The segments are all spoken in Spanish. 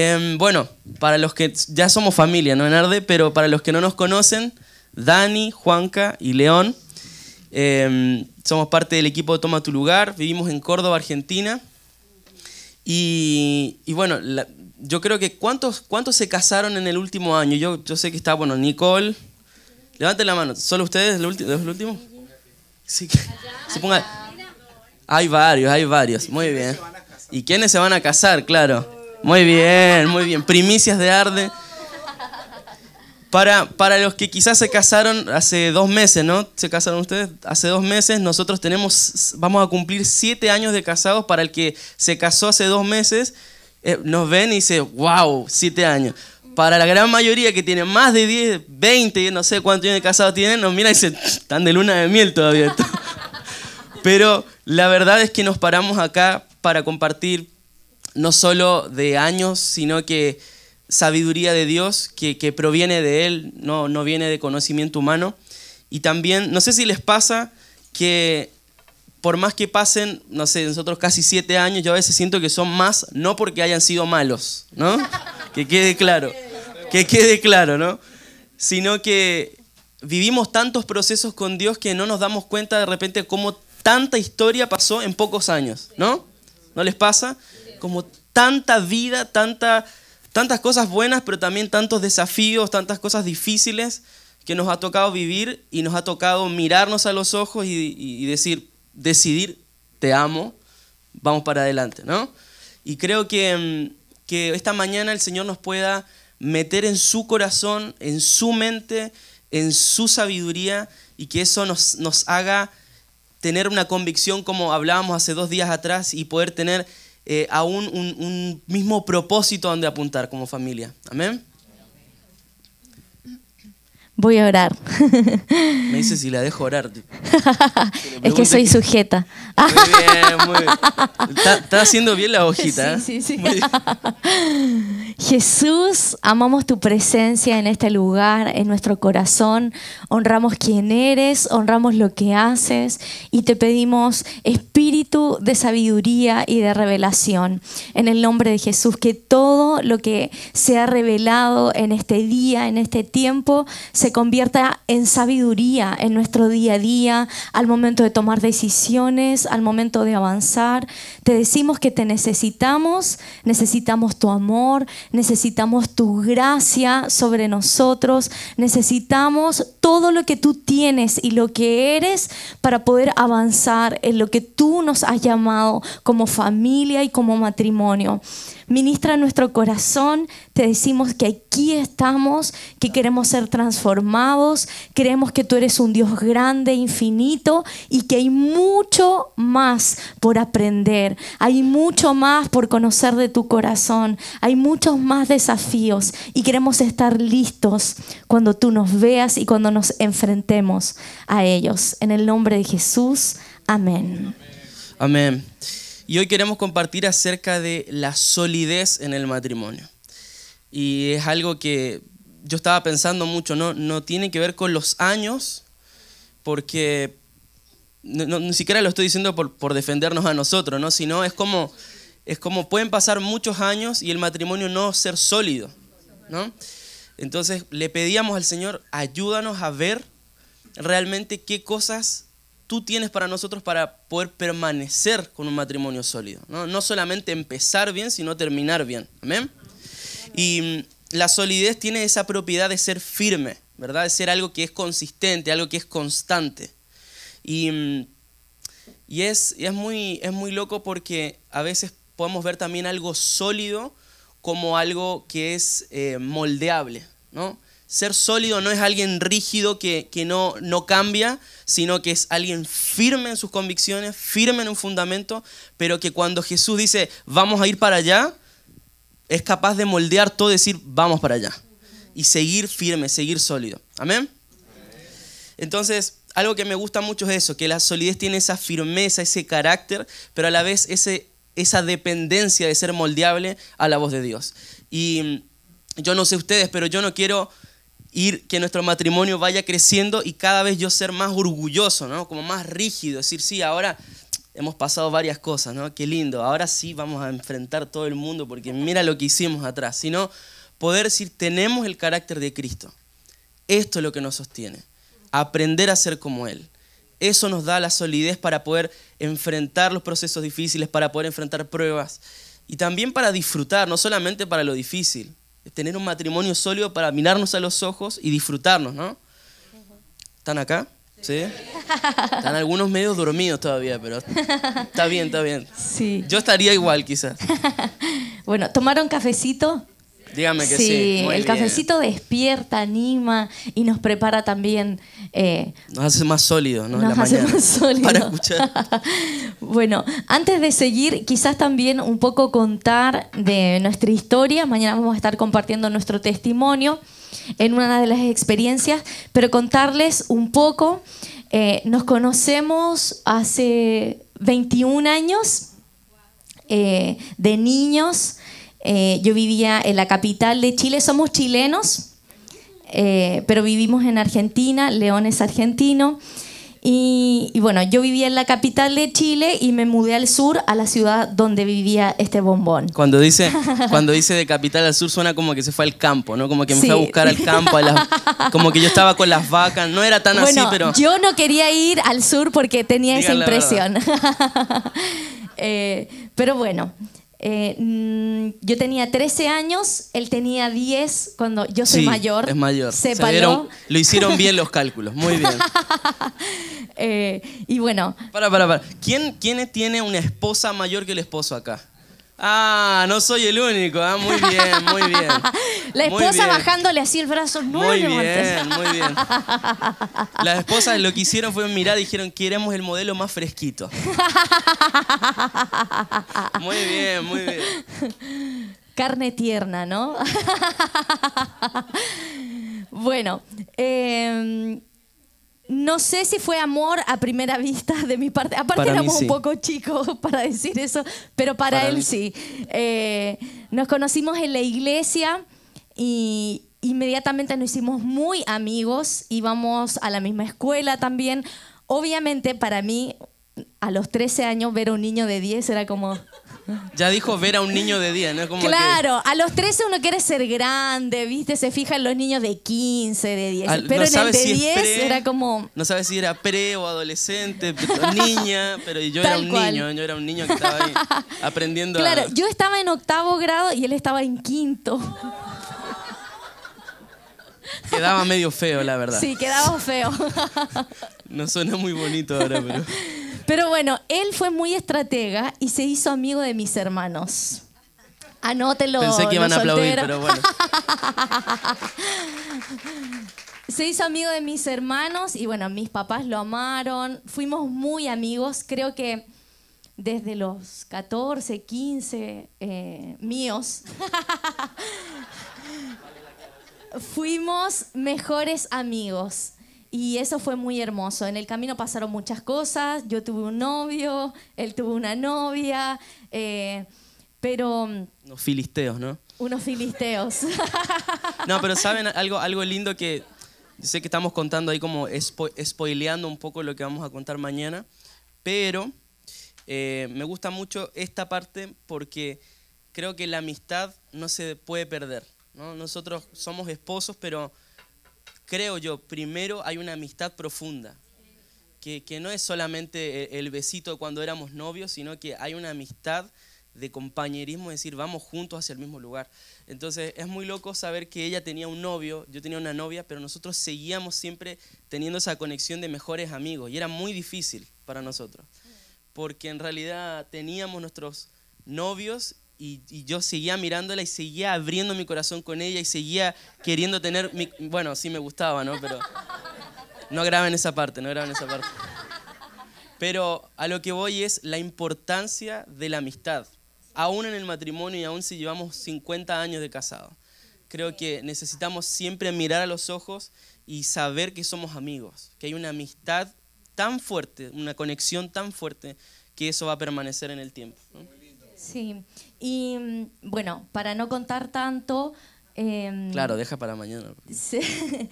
Em, bueno, para los que ya somos familia, ¿no, Enarde? Pero para los que no nos conocen, Dani, Juanca y León, em, somos parte del equipo de Toma Tu Lugar, vivimos en Córdoba, Argentina. Y, bueno, yo creo que ¿cuántos, ¿cuántos se casaron en el último año? Yo, yo sé que está, bueno, Nicole. Levanten la mano, ¿solo ustedes los últimos? Sí, se ponga, Hay varios, hay varios, muy bien. ¿Y quiénes se van a casar? Claro. Muy bien, muy bien. Primicias de Arde. Para, para los que quizás se casaron hace dos meses, ¿no? Se casaron ustedes hace dos meses. Nosotros tenemos, vamos a cumplir siete años de casados. Para el que se casó hace dos meses, eh, nos ven y dice, wow, siete años. Para la gran mayoría que tiene más de 10, 20, no sé cuántos años de casados tienen, nos mira y dice, están de luna de miel todavía. Pero la verdad es que nos paramos acá para compartir no solo de años, sino que sabiduría de Dios que, proviene de Él, no, no viene de conocimiento humano. Y también, no sé si les pasa que por más que pasen, no sé, nosotros casi siete años, yo a veces siento que son más, no porque hayan sido malos, ¿no? Que quede claro, que quede claro, ¿no? Sino que vivimos tantos procesos con Dios que no nos damos cuenta de repente cómo tanta historia pasó en pocos años, ¿no? ¿No les pasa? como tanta vida, tantas cosas buenas, pero también tantos desafíos, tantas cosas difíciles que nos ha tocado vivir y nos ha tocado mirarnos a los ojos y, decir, decidir, te amo, vamos para adelante, ¿no? Y creo que, mm, que esta mañana el Señor nos pueda meter en su corazón, en su mente, en su sabiduría y que eso nos, nos haga tener una convicción como hablábamos hace dos días atrás y poder tener eh, a un, un mismo propósito donde apuntar como familia. Amén. Voy a orar. Me dice si la dejo orar. es que soy sujeta. Está, haciendo bien la hojita. ¿eh? Jesús, amamos tu presencia en este lugar, en nuestro corazón. Honramos quién eres, honramos lo que haces y te pedimos espíritu de sabiduría y de revelación. En el nombre de Jesús, que todo lo que se ha revelado en este día, en este tiempo, se convierta en sabiduría en nuestro día a día, al momento de tomar decisiones, al momento de avanzar. Te decimos que te necesitamos, necesitamos tu amor, necesitamos tu gracia sobre nosotros, necesitamos todo lo que tú tienes y lo que eres para poder avanzar en lo que tú nos has llamado como familia y como matrimonio. Ministra nuestro corazón, te decimos que aquí estamos, que queremos ser transformados, creemos que tú eres un Dios grande, infinito y que hay mucho más por aprender, hay mucho más por conocer de tu corazón, hay muchos más desafíos y queremos estar listos cuando tú nos veas y cuando nos enfrentemos a ellos. En el nombre de Jesús, amén. Amén. Y hoy queremos compartir acerca de la solidez en el matrimonio. Y es algo que yo estaba pensando mucho, no, no tiene que ver con los años, porque ni siquiera lo estoy diciendo por, por, defendernos a nosotros, ¿no? sino es como, es como pueden pasar muchos años y el matrimonio no ser sólido. ¿no? Entonces le pedíamos al Señor, ayúdanos a ver realmente qué cosas tú tienes para nosotros para poder permanecer con un matrimonio sólido. No, no solamente empezar bien, sino terminar bien. Amén. Y mm, la solidez tiene esa propiedad de ser firme, ¿verdad? De ser algo que es consistente, algo que es constante. Y, mm, es, es, muy, es muy loco porque a veces podemos ver también algo sólido como algo que es eh, moldeable, ¿no? Ser sólido no es alguien rígido que, no, no cambia, sino que es alguien firme en sus convicciones, firme en un fundamento, pero que cuando Jesús dice, vamos a ir para allá, es capaz de moldear todo y decir, vamos para allá. Y seguir firme, seguir sólido. Amén. Entonces, algo que me gusta mucho es eso, que la solidez tiene esa firmeza, ese carácter, pero a la vez ese, esa dependencia de ser moldeable a la voz de Dios. Y yo no sé ustedes, pero yo no quiero ir, que nuestro matrimonio vaya creciendo y cada vez yo ser más orgulloso, ¿no? Como más rígido, decir, sí, ahora hemos pasado varias cosas, ¿no? Qué lindo, ahora sí vamos a enfrentar todo el mundo porque mira lo que hicimos atrás, sino poder decir, tenemos el carácter de Cristo. Esto es lo que nos sostiene, aprender a ser como Él. Eso nos da la solidez para poder enfrentar los procesos difíciles, para poder enfrentar pruebas y también para disfrutar, no solamente para lo difícil, tener un matrimonio sólido para mirarnos a los ojos y disfrutarnos, ¿no? ¿Están acá? ¿Sí? Están algunos medios dormidos todavía, pero está bien, está bien. Sí. Yo estaría igual quizás. Bueno, ¿tomaron cafecito? Dígame sí. el cafecito despierta, anima y nos prepara también. Eh, nos hace más sólidos, ¿no? Nos hace más sólidos. Para escuchar. bueno, antes de seguir, quizás también un poco contar de nuestra historia. Mañana vamos a estar compartiendo nuestro testimonio en una de las experiencias, pero contarles un poco. Eh, nos conocemos hace 21 años eh, de niños eh, yo vivía en la capital de Chile, somos chilenos, eh, pero vivimos en Argentina, León es argentino. Y, bueno, yo vivía en la capital de Chile y me mudé al sur, a la ciudad donde vivía este bombón. Cuando dice, cuando dice de capital al sur suena como que se fue al campo, ¿no? Como que me fue a buscar al campo, como que yo estaba con las vacas, no era tan así, pero... Yo no quería ir al sur porque tenía esa impresión. Eh, pero bueno, eh, mm, yo tenía 13 años, él tenía 10 cuando yo soy mayor. Es mayor. Se, paró lo hicieron bien los cálculos, muy bien. Eh, y bueno. Para, para, para. ¿Quién, ¿Quién tiene una esposa mayor que el esposo acá? Ah, no soy el único, ah, muy bien, muy bien. La esposa bajándole así el brazo, Muy bien, muy bien. Las esposas lo que hicieron fue mirar, y dijeron, queremos el modelo más fresquito. Muy bien, muy bien. Carne tierna, ¿no? Bueno, eh, no sé si fue amor a primera vista de mi parte. Aparte éramos un poco chicos para decir eso, pero para, él sí. Eh, nos conocimos en la iglesia y inmediatamente nos hicimos muy amigos, íbamos a la misma escuela también. Obviamente para mí, a los 13 años, ver a un niño de 10 era como, ya dijo ver a un niño de 10, ¿no? claro, a los 13 uno quiere ser grande, ¿viste? Se fijan los niños de 15, de 10. pero en el de 10 era como. No sabes si era pre o adolescente, niña, pero yo era un niño, yo era un niño que estaba ahí aprendiendo. Claro, yo estaba en octavo grado y él estaba en quinto. Quedaba medio feo, la verdad. Sí, quedaba feo. No suena muy bonito ahora, pero. Pero bueno, él fue muy estratega y se hizo amigo de mis hermanos. Anótelo. Pensé que iban a aplaudir, pero bueno. se hizo amigo de mis hermanos y bueno, mis papás lo amaron. Fuimos muy amigos. Creo que desde los 14, 15 eh, míos, fuimos mejores amigos. Y eso fue muy hermoso. En el camino pasaron muchas cosas. Yo tuve un novio, él tuvo una novia, eh, pero... Mm, unos filisteos, ¿no? Unos filisteos. no, pero saben algo, algo lindo que sé que estamos contando ahí como spoileando un poco lo que vamos a contar mañana, pero eh, me gusta mucho esta parte porque creo que la amistad no se puede perder. Nosotros somos esposos, pero creo yo, primero hay una amistad profunda, que, no es solamente el, besito cuando éramos novios, sino que hay una amistad de compañerismo, es decir, vamos juntos hacia el mismo lugar. Entonces es muy loco saber que ella tenía un novio, yo tenía una novia, pero nosotros seguíamos siempre teniendo esa conexión de mejores amigos y era muy difícil para nosotros, porque en realidad teníamos nuestros novios y, yo seguía mirándola y seguía abriendo mi corazón con ella y seguía queriendo tener mi... Bueno, sí me gustaba, ¿no? Pero no graben esa parte, no graben esa parte. Pero a lo que voy es la importancia de la amistad, aún en el matrimonio y aún si llevamos 50 años de casado. Creo que necesitamos siempre mirar a los ojos y saber que somos amigos, que hay una amistad tan fuerte, una conexión tan fuerte, que eso va a permanecer en el tiempo. ¿no? Sí, y mm, bueno, para no contar tanto... Em, claro, deja para mañana.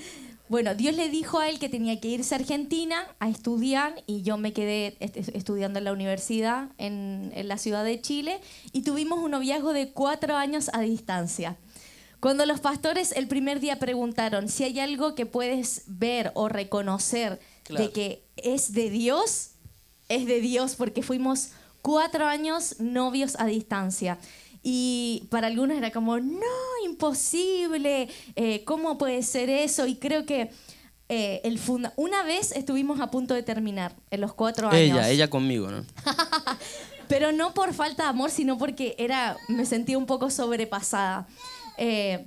bueno, Dios le dijo a él que tenía que irse a Argentina a estudiar y yo me quedé estudiando en la universidad en, la ciudad de Chile y tuvimos un noviazgo de cuatro años a distancia. Cuando los pastores el primer día preguntaron si hay algo que puedes ver o reconocer de que es de Dios, es de Dios porque fuimos cuatro años novios a distancia. Y para algunos era como, no, imposible, eh, ¿cómo puede ser eso? Y creo que eh, el una vez estuvimos a punto de terminar, en los cuatro años. Ella, ella conmigo, ¿no? Pero no por falta de amor, sino porque era, me sentía un poco sobrepasada. Eh,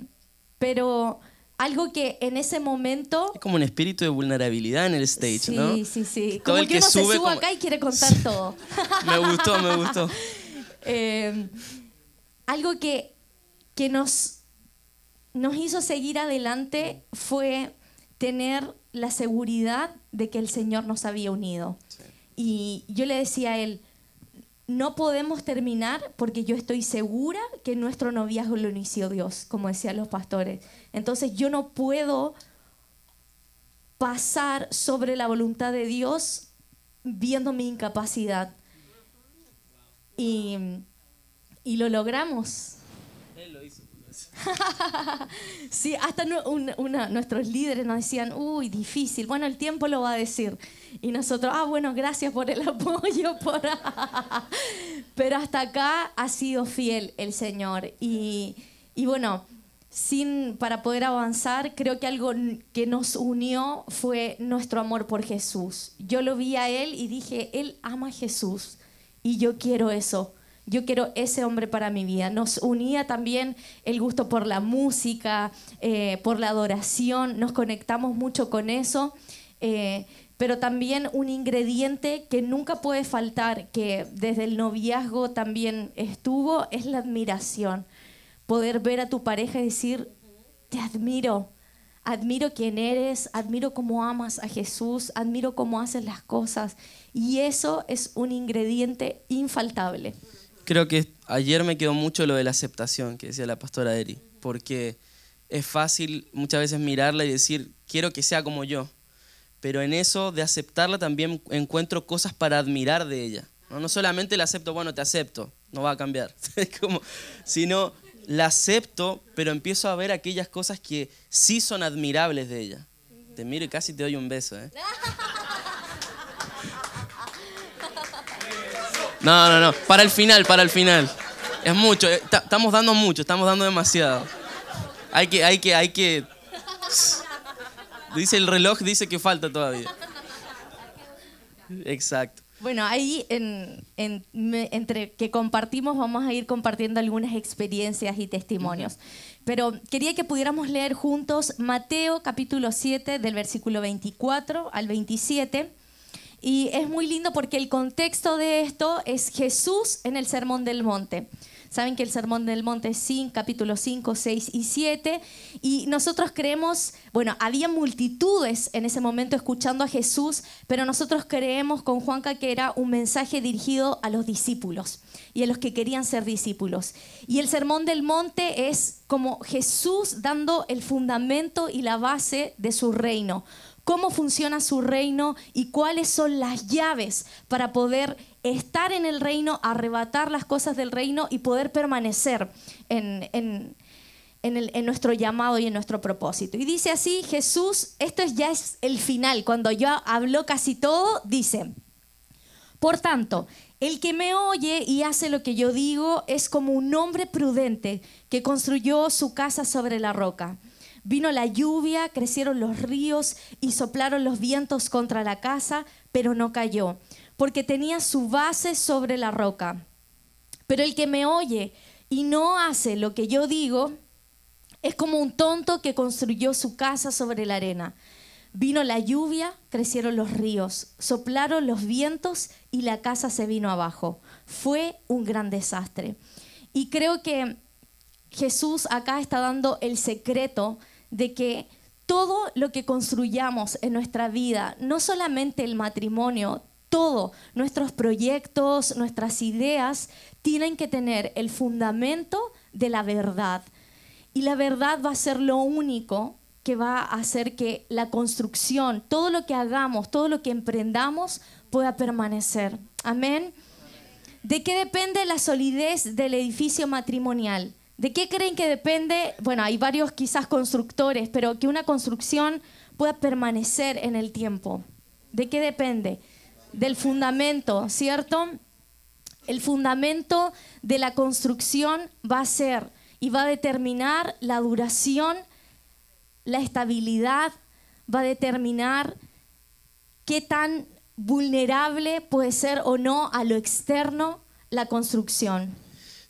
pero algo que en ese momento... Es como un espíritu de vulnerabilidad en el stage, ¿no? Sí, sí, sí. Como el que, uno se acá y quiere contar todo. me gustó, me gustó. Eh, algo que, que nos, nos hizo seguir adelante fue tener la seguridad de que el Señor nos había unido. Y yo le decía a él, no podemos terminar porque yo estoy segura que nuestro noviazgo lo inició Dios, como decían los pastores. Entonces yo no puedo pasar sobre la voluntad de Dios viendo mi incapacidad. Y, y lo logramos. sí, hasta nuestros líderes nos decían, uy, difícil, bueno, el tiempo lo va a decir. Y nosotros, ah, bueno, gracias por el apoyo, pero hasta acá ha sido fiel el Señor. Y, bueno, sin, para poder avanzar, creo que algo que nos unió fue nuestro amor por Jesús. Yo lo vi a Él y dije, Él ama a Jesús y yo quiero eso yo quiero ese hombre para mi vida. Nos unía también el gusto por la música, eh, por la adoración, nos conectamos mucho con eso, eh, pero también un ingrediente que nunca puede faltar, que desde el noviazgo también estuvo, es la admiración. Poder ver a tu pareja y decir, te admiro, admiro quién eres, admiro cómo amas a Jesús, admiro cómo haces las cosas. Y eso es un ingrediente infaltable creo que ayer me quedó mucho lo de la aceptación que decía la pastora Eri, porque es fácil muchas veces mirarla y decir, quiero que sea como yo, pero en eso de aceptarla también encuentro cosas para admirar de ella. No, no solamente la acepto, bueno, te acepto, no va a cambiar, sino la acepto, pero empiezo a ver aquellas cosas que sí son admirables de ella. Te miro y casi te doy un beso. ¿eh? No, no, no. Para el final, para el final. Es mucho. Eh, estamos dando mucho, estamos dando demasiado. Hay que, hay que, hay que. Dice el reloj, dice que falta todavía. Exacto. Bueno, ahí en, en, entre que compartimos vamos a ir compartiendo algunas experiencias y testimonios. Pero quería que pudiéramos leer juntos Mateo capítulo 7 del versículo 24 al 27 y es muy lindo porque el contexto de esto es Jesús en el Sermón del Monte. Saben que el Sermón del Monte es capítulo capítulos 5, 6 y 7. Y nosotros creemos, bueno, había multitudes en ese momento escuchando a Jesús, pero nosotros creemos con Juanca que era un mensaje dirigido a los discípulos y a los que querían ser discípulos. Y el Sermón del Monte es como Jesús dando el fundamento y la base de su reino cómo funciona su reino y cuáles son las llaves para poder estar en el reino, arrebatar las cosas del reino y poder permanecer en, nuestro llamado y en nuestro propósito. Y dice así, Jesús, esto ya es el final, cuando ya habló casi todo, dice, por tanto, el que me oye y hace lo que yo digo es como un hombre prudente que construyó su casa sobre la roca. Vino la lluvia, crecieron los ríos y soplaron los vientos contra la casa, pero no cayó, porque tenía su base sobre la roca. Pero el que me oye y no hace lo que yo digo, es como un tonto que construyó su casa sobre la arena. Vino la lluvia, crecieron los ríos, soplaron los vientos y la casa se vino abajo. Fue un gran desastre. Y creo que Jesús acá está dando el secreto de que todo lo que construyamos en nuestra vida, no solamente el matrimonio, todo, nuestros proyectos, nuestras ideas, tienen que tener el fundamento de la verdad. Y la verdad va a ser lo único que va a hacer que la construcción, todo lo que hagamos, todo lo que emprendamos, pueda permanecer. Amén. ¿De qué depende la solidez del edificio matrimonial? ¿De qué creen que depende? Bueno, hay varios quizás constructores, pero que una construcción pueda permanecer en el tiempo. ¿De qué depende? Del fundamento, ¿cierto? El fundamento de la construcción va a ser y va a determinar la duración, la estabilidad, va a determinar qué tan vulnerable puede ser o no a lo externo la construcción.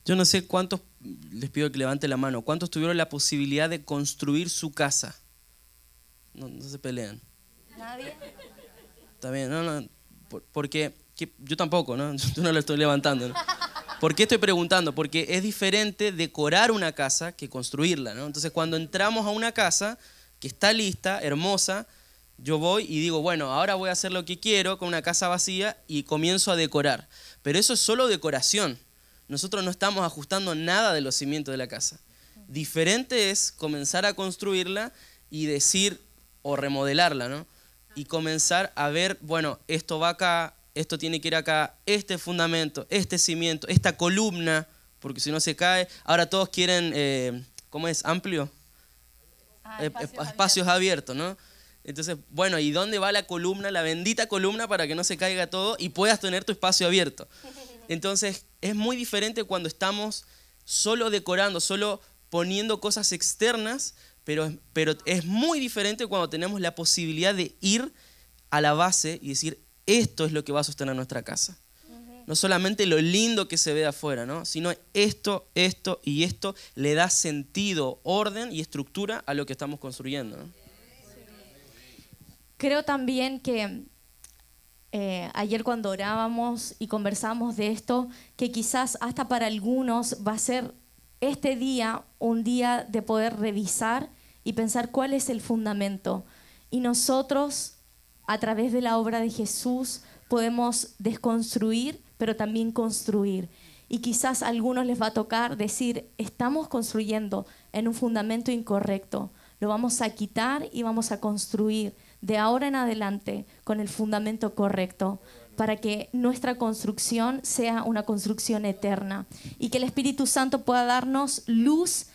Yo no sé cuántos les pido que levante la mano. ¿Cuántos tuvieron la posibilidad de construir su casa? No, se pelean. Nadie. Está bien, no, no. Porque yo tampoco, ¿no? Yo no lo estoy levantando. ¿no? ¿Por qué estoy preguntando? Porque es diferente decorar una casa que construirla, ¿no? Entonces, cuando entramos a una casa que está lista, hermosa, yo voy y digo, bueno, ahora voy a hacer lo que quiero con una casa vacía y comienzo a decorar. Pero eso es solo decoración nosotros no estamos ajustando nada de los cimientos de la casa. Diferente es comenzar a construirla y decir o remodelarla, ¿no? Y comenzar a ver, bueno, esto va acá, esto tiene que ir acá, este fundamento, este cimiento, esta columna, porque si no se cae, ahora todos quieren, eh, ¿cómo es? Amplio. Ah, eh, espacios, eh, abiertos, ¿no? Entonces, bueno, ¿y dónde va la columna, la bendita columna, para que no se caiga todo y puedas tener tu espacio abierto? Entonces, es muy diferente cuando estamos solo decorando, solo poniendo cosas externas, pero, pero es muy diferente cuando tenemos la posibilidad de ir a la base y decir, esto es lo que va a sostener nuestra casa. No solamente lo lindo que se ve de afuera, sino esto, esto y esto le da sentido, orden y estructura a lo que estamos construyendo. Creo también que eh, ayer cuando orábamos y conversamos de esto, que quizás hasta para algunos va a ser este día un día de poder revisar y pensar cuál es el fundamento. Y nosotros, a través de la obra de Jesús, podemos desconstruir, pero también construir. Y quizás a algunos les va a tocar decir, estamos construyendo en un fundamento incorrecto, lo vamos a quitar y vamos a construir de ahora en adelante con el fundamento correcto para que nuestra construcción sea una construcción eterna y que el Espíritu Santo pueda darnos luz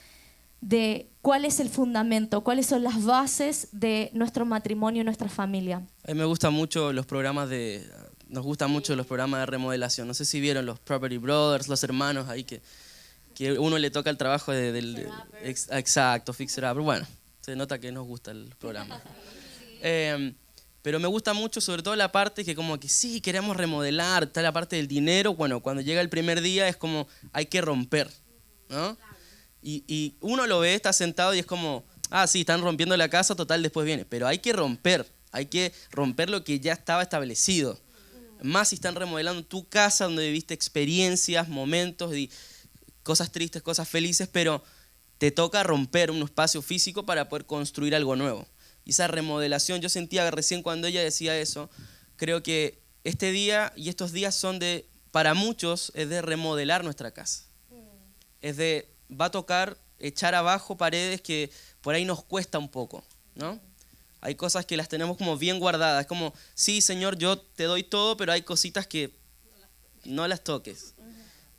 de cuál es el fundamento, cuáles son las bases de nuestro matrimonio y nuestra familia. A mí me gustan mucho los programas de nos gustan mucho los programas de remodelación. No sé si vieron los Property Brothers, los hermanos ahí que que uno le toca el trabajo del exacto, Fixer Up. Bueno, se nota que nos gusta el programa. Em, pero me gusta mucho, sobre todo la parte que como que sí, queremos remodelar, está la parte del dinero. Bueno, cuando llega el primer día es como hay que romper, ¿no? Y, uno lo ve, está sentado y es como, ah, sí, están rompiendo la casa, total, después viene. Pero hay que romper, hay que romper lo que ya estaba establecido. Más si están remodelando tu casa donde viviste experiencias, momentos, cosas tristes, cosas felices, pero te toca romper un espacio físico para poder construir algo nuevo y esa remodelación. Yo sentía recién cuando ella decía eso, creo que este día y estos días son de, para muchos, es de remodelar nuestra casa. Mm. Es de, va a tocar echar abajo paredes que por ahí nos cuesta un poco, ¿no? Hay cosas que las tenemos como bien guardadas, como, sí, Señor, yo te doy todo, pero hay cositas que no las toques.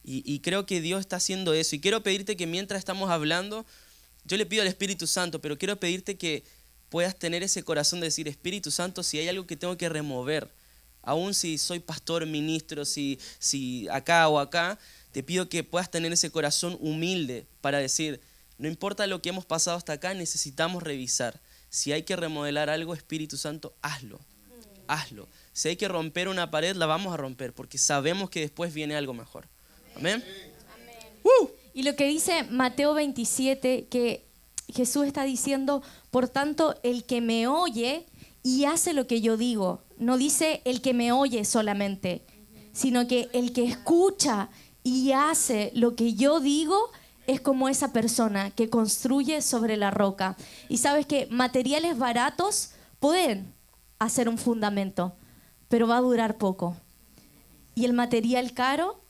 Y, y creo que Dios está haciendo eso. Y quiero pedirte que mientras estamos hablando, yo le pido al Espíritu Santo, pero quiero pedirte que, puedas tener ese corazón de decir, Espíritu Santo, si hay algo que tengo que remover, aún si soy pastor, ministro, si, si acá o acá, te pido que puedas tener ese corazón humilde para decir, no importa lo que hemos pasado hasta acá, necesitamos revisar. Si hay que remodelar algo, Espíritu Santo, hazlo. Hazlo. Si hay que romper una pared, la vamos a romper, porque sabemos que después viene algo mejor. Amén. Y lo que dice Mateo 27, que Jesús está diciendo, por tanto, el que me oye y hace lo que yo digo, no dice el que me oye solamente, sino que el que escucha y hace lo que yo digo es como esa persona que construye sobre la roca. Y sabes que materiales baratos pueden hacer un fundamento, pero va a durar poco. Y el material caro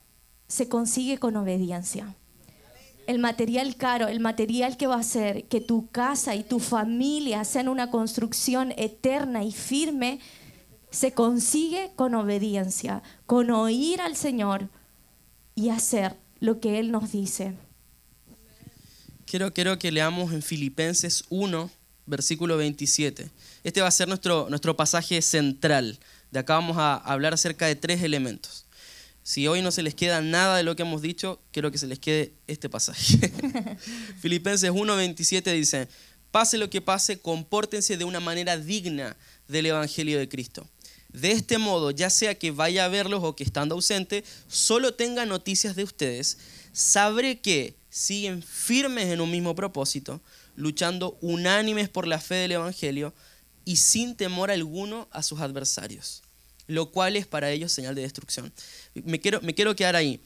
se consigue con obediencia el material caro, el material que va a hacer que tu casa y tu familia sean una construcción eterna y firme, se consigue con obediencia, con oír al Señor y hacer lo que Él nos dice. Quiero, quiero que leamos en Filipenses 1, versículo 27. Este va a ser nuestro, nuestro pasaje central. De acá vamos a hablar acerca de tres elementos. Si hoy no se les queda nada de lo que hemos dicho, quiero que se les quede este pasaje. Filipenses 1:27 dice, pase lo que pase, compórtense de una manera digna del Evangelio de Cristo. De este modo, ya sea que vaya a verlos o que estando ausente, solo tenga noticias de ustedes, sabré que siguen firmes en un mismo propósito, luchando unánimes por la fe del Evangelio y sin temor alguno a sus adversarios lo cual es para ellos señal de destrucción. Me quiero, me quiero quedar ahí.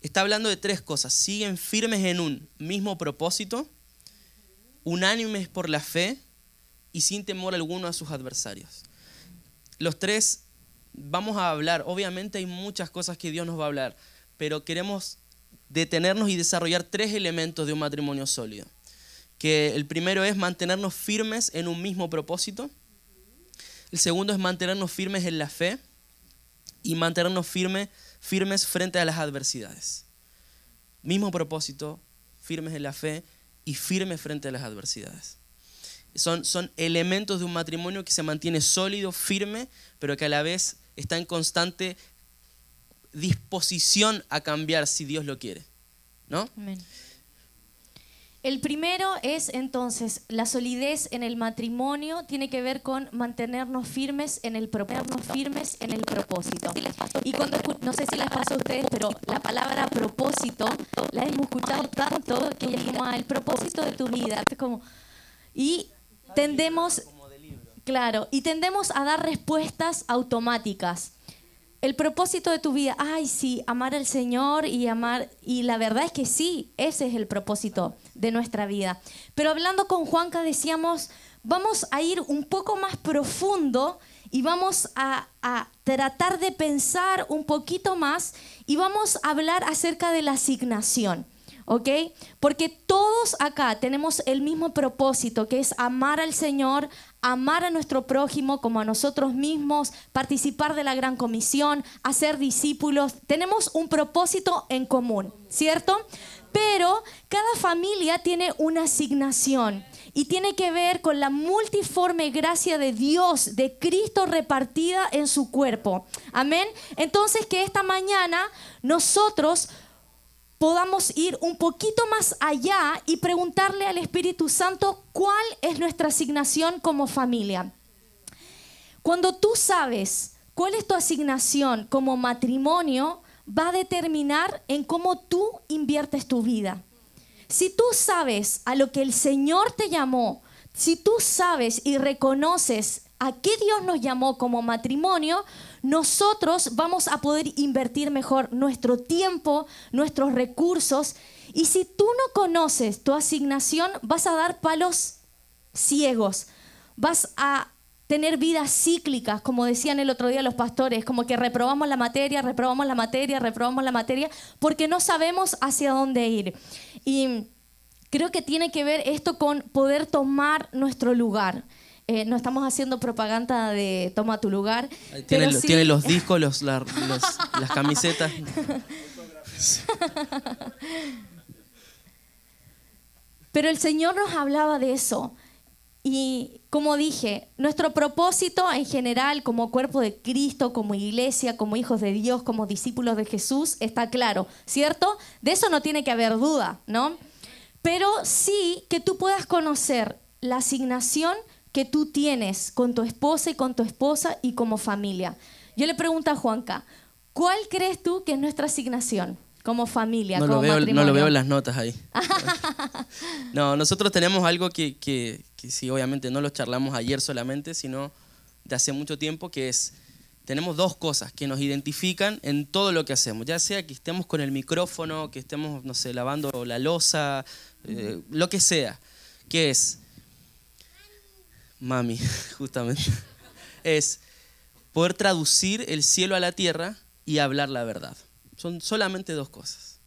Está hablando de tres cosas. Siguen firmes en un mismo propósito, unánimes por la fe y sin temor alguno a sus adversarios. Los tres vamos a hablar, obviamente hay muchas cosas que Dios nos va a hablar, pero queremos detenernos y desarrollar tres elementos de un matrimonio sólido. Que el primero es mantenernos firmes en un mismo propósito, el segundo es mantenernos firmes en la fe y mantenernos firmes frente a las adversidades. Mismo propósito, firmes en la fe y firmes frente a las adversidades. Son, son elementos de un matrimonio que se mantiene sólido, firme, pero que a la vez está en constante disposición a cambiar si Dios lo quiere. ¿No? Amén. El primero es entonces la solidez en el matrimonio tiene que ver con mantenernos firmes en el propósito, firmes en el propósito. no sé si les pasa a ustedes, pero la palabra propósito la hemos escuchado tanto que es como ah, el propósito de tu vida, y tendemos claro, y tendemos a dar respuestas automáticas el propósito de tu vida, ay sí, amar al Señor y amar, y la verdad es que sí, ese es el propósito de nuestra vida. Pero hablando con Juanca decíamos, vamos a ir un poco más profundo y vamos a, tratar de pensar un poquito más y vamos a hablar acerca de la asignación. ¿ok? Porque todos acá tenemos el mismo propósito, que es amar al Señor, amar a nuestro prójimo como a nosotros mismos, participar de la gran comisión, hacer discípulos. Tenemos un propósito en común, ¿cierto? Pero cada familia tiene una asignación y tiene que ver con la multiforme gracia de Dios, de Cristo repartida en su cuerpo. Amén. Entonces que esta mañana nosotros podamos ir un poquito más allá y preguntarle al Espíritu Santo cuál es nuestra asignación como familia. Cuando tú sabes cuál es tu asignación como matrimonio, va a determinar en cómo tú inviertes tu vida. Si tú sabes a lo que el Señor te llamó, si tú sabes y reconoces a qué Dios nos llamó como matrimonio, nosotros vamos a poder invertir mejor nuestro tiempo, nuestros recursos. Y si tú no conoces tu asignación, vas a dar palos ciegos, vas a tener vidas cíclicas, como decían el otro día los pastores, como que reprobamos la materia, reprobamos la materia, reprobamos la materia, porque no sabemos hacia dónde ir. Y creo que tiene que ver esto con poder tomar nuestro lugar. Eh, no estamos haciendo propaganda de toma tu lugar. Tiene, los discos, las camisetas. Pero el Señor nos hablaba de eso. Y como dije, nuestro propósito en general como cuerpo de Cristo, como iglesia, como hijos de Dios, como discípulos de Jesús, está claro, ¿cierto? De eso no tiene que haber duda, ¿no? Pero sí que tú puedas conocer la asignación que tú tienes con tu esposa y con tu esposa y como familia. Yo le pregunto a Juanca, ¿cuál crees tú que es nuestra asignación? Como familia, no lo veo, No lo veo en las notas ahí. no, nosotros tenemos algo que, sí, obviamente no lo charlamos ayer solamente, sino de hace mucho tiempo, que es, tenemos dos cosas que nos identifican en todo lo que hacemos, ya sea que estemos con el micrófono, que estemos, no sé, lavando la losa, eh, lo que sea, que es mami, justamente, es poder traducir el cielo a la tierra y hablar la verdad. Son solamente dos cosas.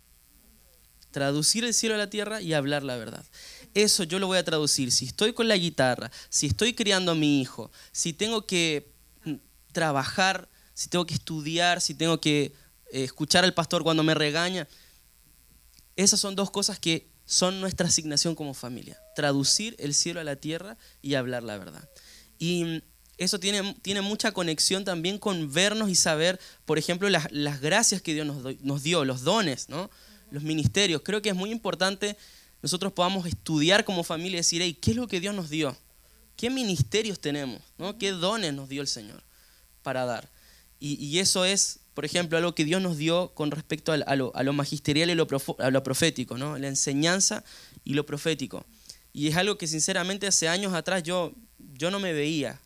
Traducir el cielo a la tierra y hablar la verdad. Eso yo lo voy a traducir. Si estoy con la guitarra, si estoy criando a mi hijo, si tengo que mm, trabajar, si tengo que estudiar, si tengo que eh, escuchar al pastor cuando me regaña, esas son dos cosas que son nuestra asignación como familia. Traducir el cielo a la tierra y hablar la verdad. Y eso tiene, tiene mucha conexión también con vernos y saber, por ejemplo, las, gracias que Dios nos, nos dio, los dones, ¿no? los ministerios. Creo que es muy importante nosotros podamos estudiar como familia y decir, hey, ¿qué es lo que Dios nos dio? ¿Qué ministerios tenemos? ¿no? ¿Qué dones nos dio el Señor para dar? y eso es por ejemplo, algo que Dios nos dio con respecto a, lo, magisterial y lo a lo profético, la enseñanza y lo profético. Y es algo que sinceramente hace años atrás yo, yo no me veía,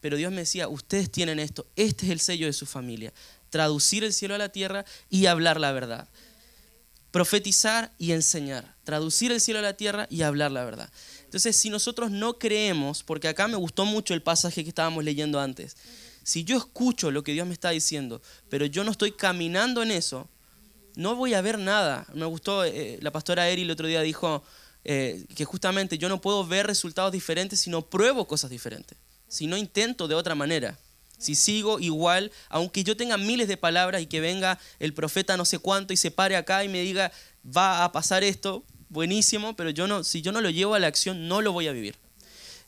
pero Dios me decía, ustedes tienen esto, este es el sello de su familia, traducir el cielo a la tierra y hablar la verdad. Profetizar y enseñar, traducir el cielo a la tierra y hablar la verdad. Entonces, si nosotros no creemos, porque acá me gustó mucho el pasaje que estábamos leyendo antes, si yo escucho lo que Dios me está diciendo, pero yo no estoy caminando en eso, no voy a ver nada. Me gustó, eh, eh, la pastora Eri el otro día dijo eh, que justamente yo no puedo ver resultados diferentes si no pruebo cosas diferentes, si no intento de otra manera. Si sigo igual, aunque yo tenga miles de palabras y que venga el profeta no sé cuánto y se pare acá y me diga, va a pasar esto, buenísimo, pero yo no, si yo no lo llevo a la acción, no lo voy a vivir.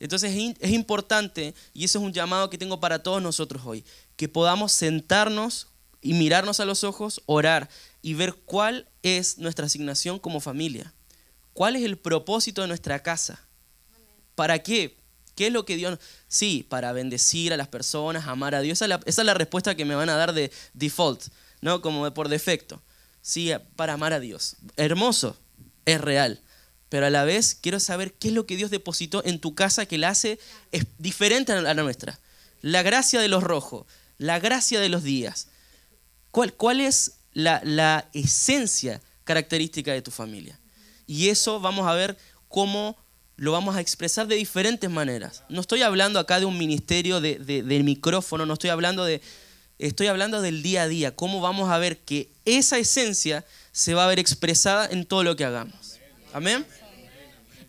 Entonces es importante, y eso es un llamado que tengo para todos nosotros hoy, que podamos sentarnos y mirarnos a los ojos, orar y ver cuál es nuestra asignación como familia, cuál es el propósito de nuestra casa, para qué, ¿Qué es lo que Dios.? Sí, para bendecir a las personas, amar a Dios. Esa es, la, respuesta que me van a dar de default, ¿no? Como por defecto. Sí, para amar a Dios. Hermoso, es real pero a la vez quiero saber qué es lo que Dios depositó en tu casa que la hace diferente a la nuestra. La gracia de los rojos, la gracia de los días. ¿Cuál, es la, esencia característica de tu familia? Y eso vamos a ver cómo lo vamos a expresar de diferentes maneras. No estoy hablando acá de un ministerio de, del micrófono, no estoy hablando de... Estoy hablando del día a día, cómo vamos a ver que esa esencia se va a ver expresada en todo lo que hagamos. Amén.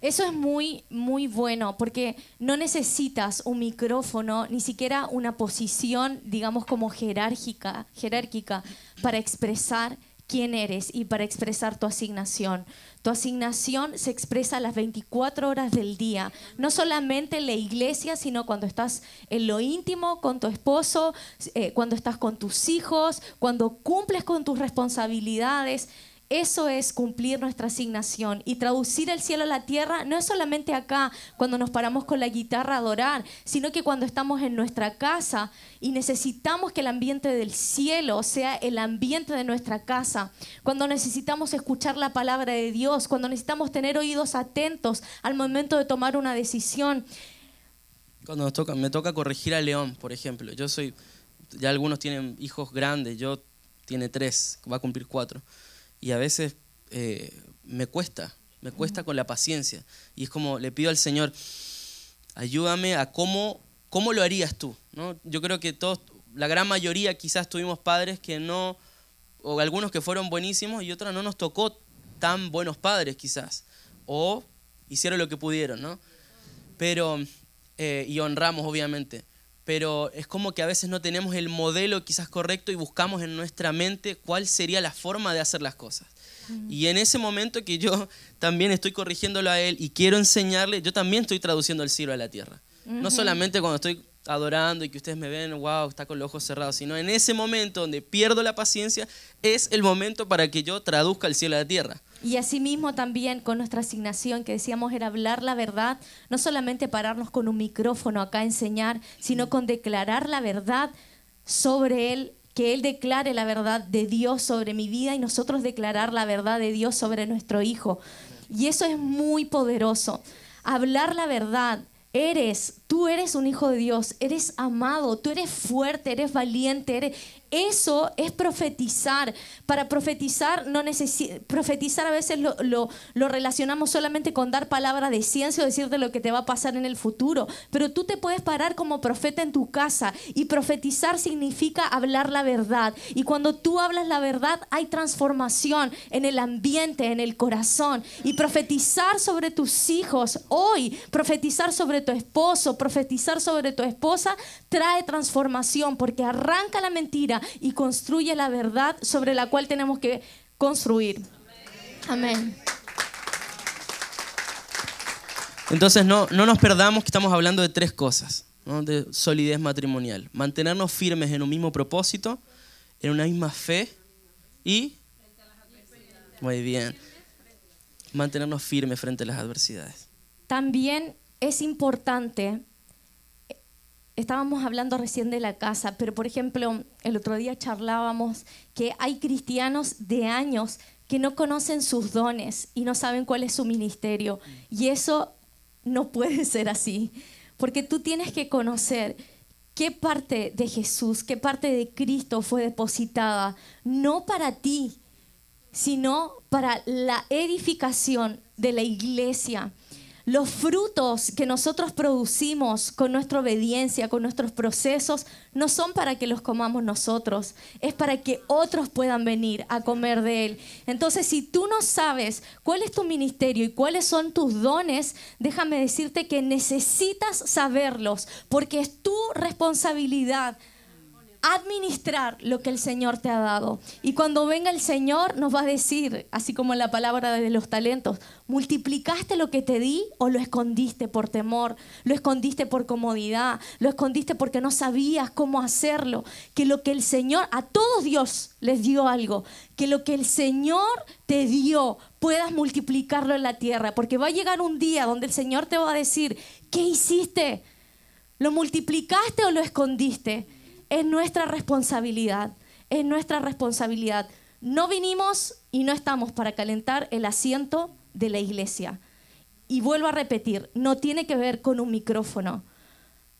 Eso es muy, muy bueno, porque no necesitas un micrófono, ni siquiera una posición, digamos, como jerárquica, jerárquica para expresar quién eres y para expresar tu asignación. Tu asignación se expresa las 24 horas del día, no solamente en la iglesia, sino cuando estás en lo íntimo con tu esposo, eh, cuando estás con tus hijos, cuando cumples con tus responsabilidades. Eso es cumplir nuestra asignación y traducir el cielo a la tierra no es solamente acá cuando nos paramos con la guitarra a adorar, sino que cuando estamos en nuestra casa y necesitamos que el ambiente del cielo sea el ambiente de nuestra casa, cuando necesitamos escuchar la palabra de Dios, cuando necesitamos tener oídos atentos al momento de tomar una decisión. Cuando me toca corregir a León, por ejemplo, yo soy, ya algunos tienen hijos grandes, yo tiene tres, va a cumplir cuatro y a veces eh, me cuesta, me cuesta con la paciencia. Y es como le pido al Señor, ayúdame a cómo, cómo lo harías tú. ¿no? Yo creo que todos, la gran mayoría quizás tuvimos padres que no, o algunos que fueron buenísimos y otros no nos tocó tan buenos padres quizás, o hicieron lo que pudieron, ¿no? Pero, eh, y honramos obviamente, pero es como que a veces no tenemos el modelo quizás correcto y buscamos en nuestra mente cuál sería la forma de hacer las cosas. Y en ese momento que yo también estoy corrigiéndolo a él y quiero enseñarle, yo también estoy traduciendo el cielo a la tierra. No solamente cuando estoy adorando y que ustedes me ven, wow, está con los ojos cerrados, sino en ese momento donde pierdo la paciencia, es el momento para que yo traduzca el cielo a la tierra. Y asimismo también con nuestra asignación que decíamos era hablar la verdad, no solamente pararnos con un micrófono acá a enseñar, sino con declarar la verdad sobre Él, que Él declare la verdad de Dios sobre mi vida y nosotros declarar la verdad de Dios sobre nuestro hijo. Y eso es muy poderoso. Hablar la verdad. Eres Tú eres un hijo de Dios, eres amado, tú eres fuerte, eres valiente, eres... Eso es profetizar. Para profetizar, no necesitas... profetizar a veces lo, lo, lo, relacionamos solamente con dar palabra de ciencia o decirte lo que te va a pasar en el futuro. Pero tú te puedes parar como profeta en tu casa y profetizar significa hablar la verdad. Y cuando tú hablas la verdad, hay transformación en el ambiente, en el corazón. Y profetizar sobre tus hijos hoy, profetizar sobre tu esposo, profetizar sobre tu esposa trae transformación porque arranca la mentira y construye la verdad sobre la cual tenemos que construir. Amén. Entonces no, nos perdamos que estamos hablando de tres cosas, de solidez matrimonial. Mantenernos firmes en un mismo propósito, en una misma fe y... Muy bien. Mantenernos firmes frente a las adversidades. También es importante estábamos hablando recién de la casa, pero por ejemplo, el otro día charlábamos que hay cristianos de años que no conocen sus dones y no saben cuál es su ministerio. Y eso no puede ser así, porque tú tienes que conocer qué parte de Jesús, qué parte de Cristo fue depositada, no para ti, sino para la edificación de la iglesia. Los frutos que nosotros producimos con nuestra obediencia, con nuestros procesos, no son para que los comamos nosotros, es para que otros puedan venir a comer de Él. Entonces, si tú no sabes cuál es tu ministerio y cuáles son tus dones, déjame decirte que necesitas saberlos, porque es tu responsabilidad administrar lo que el Señor te ha dado. Y cuando venga el Señor nos va a decir, así como en la palabra de los talentos, ¿multiplicaste lo que te di o lo escondiste por temor? ¿Lo escondiste por comodidad? ¿Lo escondiste porque no sabías cómo hacerlo? Que lo que el Señor, a todos Dios les dio algo, que lo que el Señor te dio puedas multiplicarlo en la tierra, porque va a llegar un día donde el Señor te va a decir, ¿qué hiciste? ¿Lo multiplicaste o lo escondiste? Es nuestra responsabilidad, es nuestra responsabilidad. No vinimos y no estamos para calentar el asiento de la iglesia. Y vuelvo a repetir, no tiene que ver con un micrófono.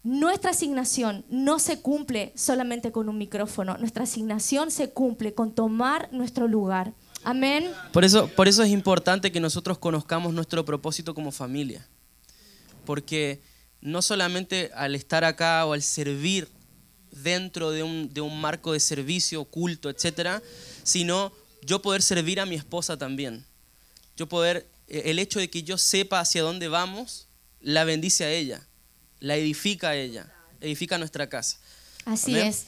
Nuestra asignación no se cumple solamente con un micrófono, nuestra asignación se cumple con tomar nuestro lugar. Amén. Por eso, por eso es importante que nosotros conozcamos nuestro propósito como familia. Porque no solamente al estar acá o al servir dentro de un, marco de servicio, culto, etcétera, sino yo poder servir a mi esposa también. Yo poder, eh, el hecho de que yo sepa hacia dónde vamos, la bendice a ella, la edifica a ella, edifica nuestra casa. Así es.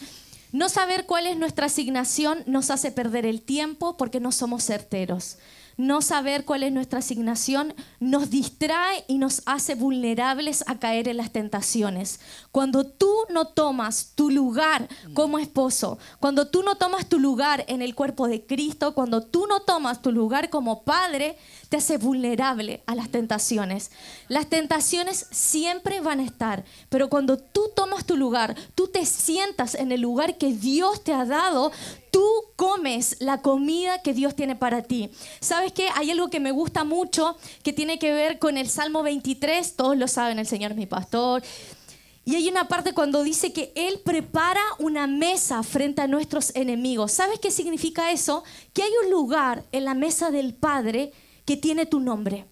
No saber cuál es nuestra asignación nos hace perder el tiempo porque no somos certeros no saber cuál es nuestra asignación nos distrae y nos hace vulnerables a caer en las tentaciones. Cuando tú no tomas tu lugar como esposo, cuando tú no tomas tu lugar en el cuerpo de Cristo, cuando tú no tomas tu lugar como padre, te hace vulnerable a las tentaciones. Las tentaciones siempre van a estar, pero cuando tú tomas tu lugar, tú te sientas en el lugar que Dios te ha dado, tú comes la comida que Dios tiene para ti. ¿Sabes qué? Hay algo que me gusta mucho que tiene que ver con el Salmo 23, todos lo saben, el Señor es mi pastor. Y hay una parte cuando dice que Él prepara una mesa frente a nuestros enemigos. ¿Sabes qué significa eso? Que hay un lugar en la mesa del Padre que tiene tu nombre.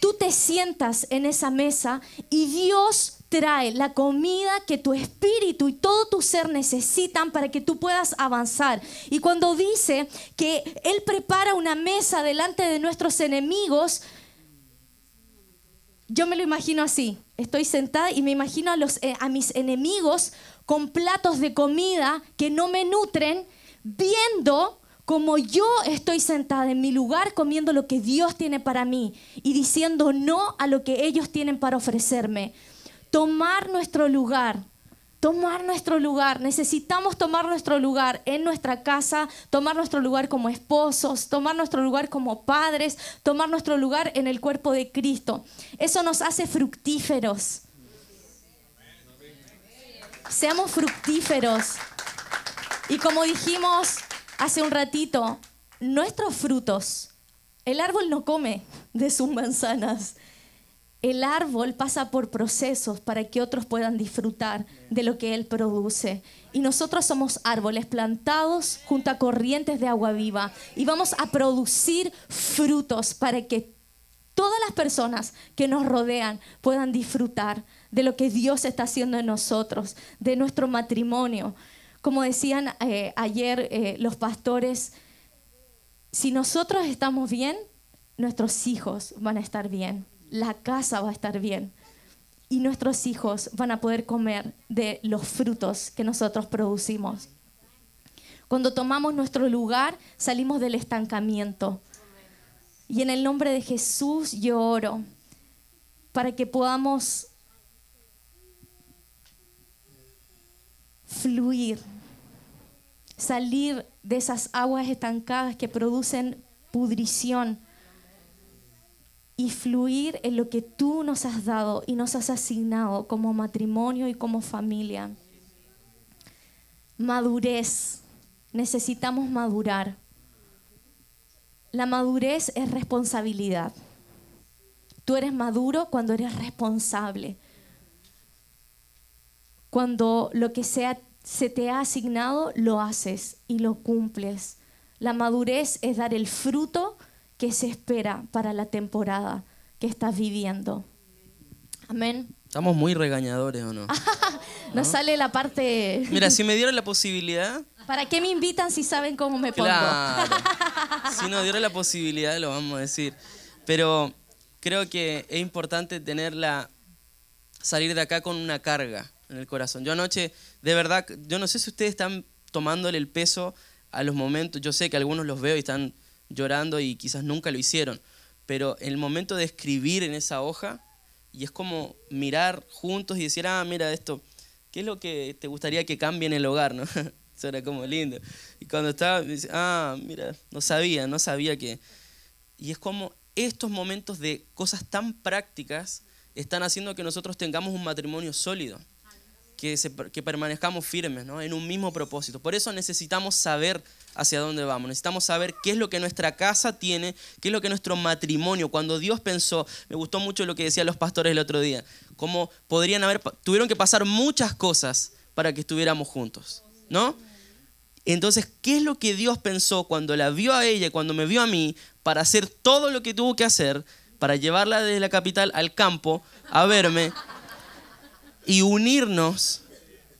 Tú te sientas en esa mesa y Dios trae la comida que tu espíritu y todo tu ser necesitan para que tú puedas avanzar. Y cuando dice que Él prepara una mesa delante de nuestros enemigos, yo me lo imagino así. Estoy sentada y me imagino a, eh, a mis enemigos con platos de comida que no me nutren, viendo como yo estoy sentada en mi lugar comiendo lo que Dios tiene para mí y diciendo no a lo que ellos tienen para ofrecerme. Tomar nuestro lugar, tomar nuestro lugar, necesitamos tomar nuestro lugar en nuestra casa, tomar nuestro lugar como esposos, tomar nuestro lugar como padres, tomar nuestro lugar en el cuerpo de Cristo. Eso nos hace fructíferos. Seamos fructíferos. Y como dijimos hace un ratito, nuestros frutos, el árbol no come de sus manzanas. El árbol pasa por procesos para que otros puedan disfrutar de lo que él produce. Y nosotros somos árboles plantados junto a corrientes de agua viva y vamos a producir frutos para que todas las personas que nos rodean puedan disfrutar de lo que Dios está haciendo en nosotros, de nuestro matrimonio, como decían eh, ayer eh, los pastores, si nosotros estamos bien, nuestros hijos van a estar bien, la casa va a estar bien y nuestros hijos van a poder comer de los frutos que nosotros producimos. Cuando tomamos nuestro lugar, salimos del estancamiento. Y en el nombre de Jesús yo oro para que podamos fluir, salir de esas aguas estancadas que producen pudrición y fluir en lo que tú nos has dado y nos has asignado como matrimonio y como familia. Madurez. Necesitamos madurar. La madurez es responsabilidad. Tú eres maduro cuando eres responsable cuando lo que sea, se te ha asignado lo haces y lo cumples. La madurez es dar el fruto que se espera para la temporada que estás viviendo. Amén. Estamos muy regañadores, ¿o no? Nos ¿No? sale la parte... Mira, si me dieron la posibilidad... ¿Para qué me invitan si saben cómo me pongo? si nos dieron la posibilidad, lo vamos a decir. Pero creo que es importante tenerla... Salir de acá con una carga en el corazón. Yo anoche, de verdad, yo no sé si ustedes están tomándole el peso a los momentos, yo sé que algunos los veo y están llorando y quizás nunca lo hicieron, pero el momento de escribir en esa hoja y es como mirar juntos y decir, ah, mira esto, ¿qué es lo que te gustaría que cambie en el hogar? ¿no? Eso era como lindo. Y cuando estaba, me ah, mira, no sabía, no sabía que... Y es como estos momentos de cosas tan prácticas están haciendo que nosotros tengamos un matrimonio sólido que, permanezcamos firmes en un mismo propósito. Por eso necesitamos saber hacia dónde vamos, necesitamos saber qué es lo que nuestra casa tiene, qué es lo que nuestro matrimonio, cuando Dios pensó, me gustó mucho lo que decían los pastores el otro día, cómo podrían haber, tuvieron que pasar muchas cosas para que estuviéramos juntos, ¿no? Entonces, ¿qué es lo que Dios pensó cuando la vio a ella, cuando me vio a mí, para hacer todo lo que tuvo que hacer, para llevarla desde la capital al campo a verme? y unirnos.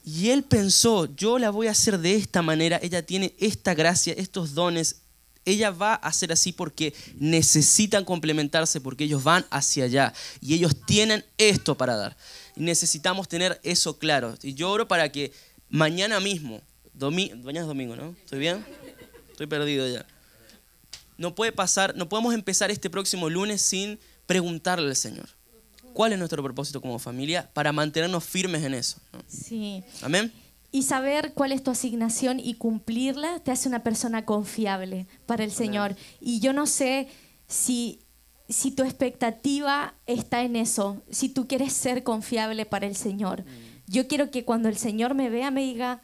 Y él pensó, yo la voy a hacer de esta manera, ella tiene esta gracia, estos dones, ella va a hacer así porque necesitan complementarse, porque ellos van hacia allá y ellos tienen esto para dar. necesitamos tener eso claro. Y yo oro para que mañana mismo, mañana es domingo, ¿no? ¿Estoy bien? Estoy perdido ya. No puede pasar, no podemos empezar este próximo lunes sin preguntarle al Señor cuál es nuestro propósito como familia para mantenernos firmes en eso. Sí. Amén. Y saber cuál es tu asignación y cumplirla te hace una persona confiable para el Señor. Y yo no sé si, si tu expectativa está en eso, si tú quieres ser confiable para el Señor. Mm. Yo quiero que cuando el Señor me vea me diga,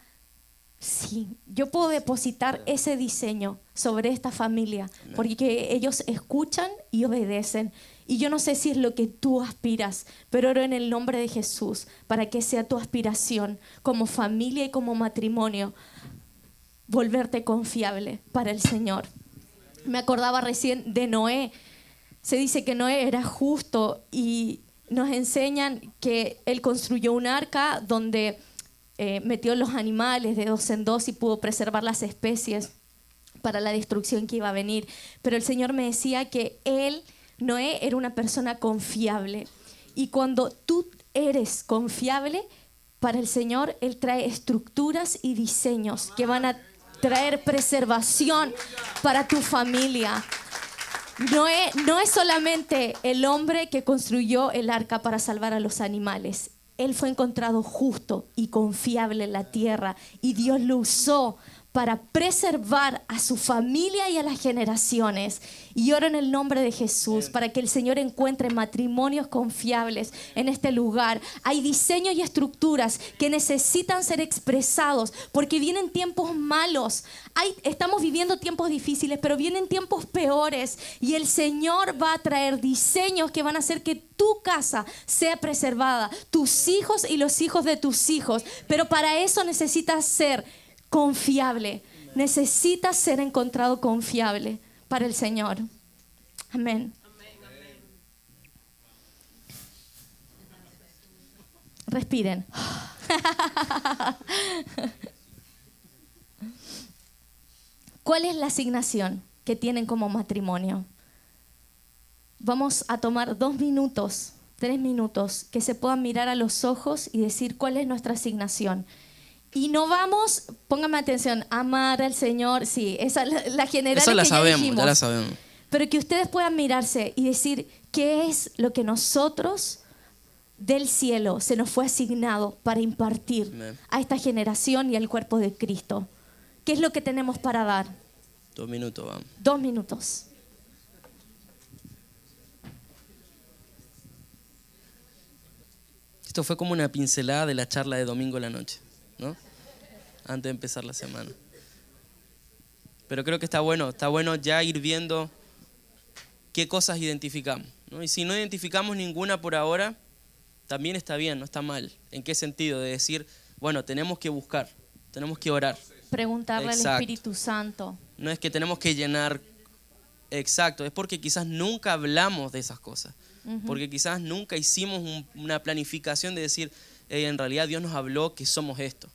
Sí, yo puedo depositar ese diseño sobre esta familia, porque ellos escuchan y obedecen. Y yo no sé si es lo que tú aspiras, pero oro en el nombre de Jesús para que sea tu aspiración como familia y como matrimonio volverte confiable para el Señor. Me acordaba recién de Noé. Se dice que Noé era justo y nos enseñan que él construyó un arca donde eh, metió los animales de dos en dos y pudo preservar las especies para la destrucción que iba a venir. Pero el Señor me decía que él Noé era una persona confiable. Y cuando tú eres confiable, para el Señor Él trae estructuras y diseños que van a traer preservación para tu familia. Noé no es solamente el hombre que construyó el arca para salvar a los animales. Él fue encontrado justo y confiable en la tierra y Dios lo usó para preservar a su familia y a las generaciones. Y oro en el nombre de Jesús para que el Señor encuentre matrimonios confiables en este lugar. Hay diseños y estructuras que necesitan ser expresados porque vienen tiempos malos. estamos viviendo tiempos difíciles, pero vienen tiempos peores. Y el Señor va a traer diseños que van a hacer que tu casa sea preservada, tus hijos y los hijos de tus hijos. Pero para eso necesitas ser confiable. Necesitas ser encontrado confiable para el Señor. Amén. Respiren. ¿Cuál es la asignación que tienen como matrimonio? Vamos a tomar dos minutos, tres minutos, que se puedan mirar a los ojos y decir cuál es nuestra asignación. Y no vamos, póngame atención, amar al Señor, sí, esa la, la la sabemos, ya, la sabemos. Pero que ustedes puedan mirarse y decir qué es lo que nosotros del cielo se nos fue asignado para impartir a esta generación y al cuerpo de Cristo. ¿Qué es lo que tenemos para dar? Dos minutos, vamos. Dos minutos. Esto fue como una pincelada de la charla de domingo a la noche. ¿no? Antes de empezar la semana. Pero creo que está bueno, está bueno ya ir viendo qué cosas identificamos. Y si no identificamos ninguna por ahora, también está bien, no está mal. ¿En qué sentido? De decir, bueno, tenemos que buscar, tenemos que orar. Preguntarle al Espíritu Santo. No es que tenemos que llenar. Exacto, es porque quizás nunca hablamos de esas cosas. Porque quizás nunca hicimos una planificación de decir, eh, en realidad Dios nos habló que somos esto.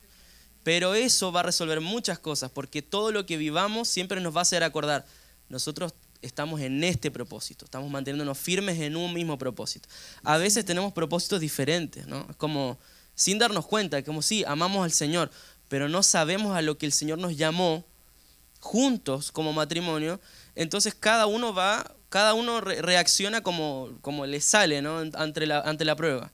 Pero eso va a resolver muchas cosas, porque todo lo que vivamos siempre nos va a hacer acordar, nosotros estamos en este propósito, estamos manteniéndonos firmes en un mismo propósito. A veces tenemos propósitos diferentes, ¿no? Como sin darnos cuenta, como si amamos al Señor, pero no sabemos a lo que el Señor nos llamó juntos como matrimonio, entonces cada uno va, cada uno reacciona como, como le sale, ¿no? Ante la, ante la prueba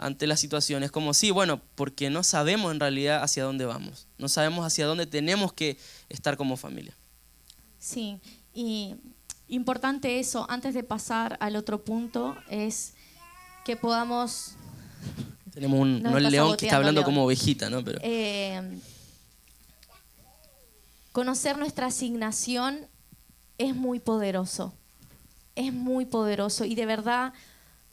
ante las situaciones, como sí, bueno, porque no sabemos en realidad hacia dónde vamos, no sabemos hacia dónde tenemos que estar como familia. Sí, y importante eso, antes de pasar al otro punto, es que podamos... Tenemos un no el león que está hablando como ovejita, ¿no? Pero... Eh, conocer nuestra asignación es muy poderoso, es muy poderoso y de verdad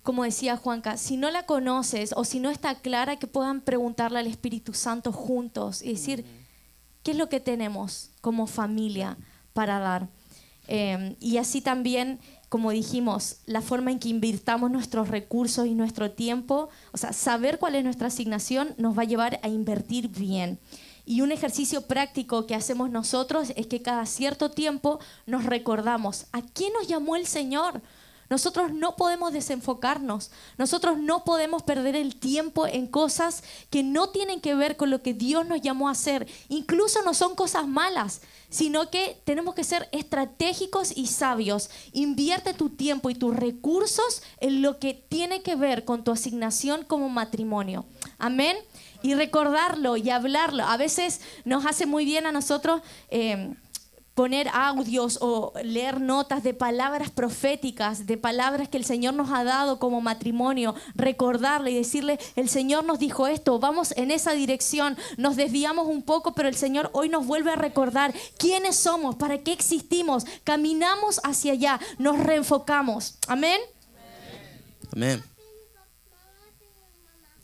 como decía Juanca, si no la conoces o si no está clara, que puedan preguntarle al Espíritu Santo juntos y decir, ¿qué es lo que tenemos como familia para dar? Em, y así también, como dijimos, la forma en que invirtamos nuestros recursos y nuestro tiempo, o sea, saber cuál es nuestra asignación nos va a llevar a invertir bien. Y un ejercicio práctico que hacemos nosotros es que cada cierto tiempo nos recordamos, ¿a quién nos llamó el Señor? Nosotros no podemos desenfocarnos, nosotros no podemos perder el tiempo en cosas que no tienen que ver con lo que Dios nos llamó a hacer. Incluso no son cosas malas, sino que tenemos que ser estratégicos y sabios. Invierte tu tiempo y tus recursos en lo que tiene que ver con tu asignación como matrimonio. Amén. Y recordarlo y hablarlo. A veces nos hace muy bien a nosotros. Eh, poner audios o leer notas de palabras proféticas, de palabras que el Señor nos ha dado como matrimonio, recordarle y decirle, el Señor nos dijo esto, vamos en esa dirección, nos desviamos un poco, pero el Señor hoy nos vuelve a recordar quiénes somos, para qué existimos, caminamos hacia allá, nos reenfocamos. Amén. Amén.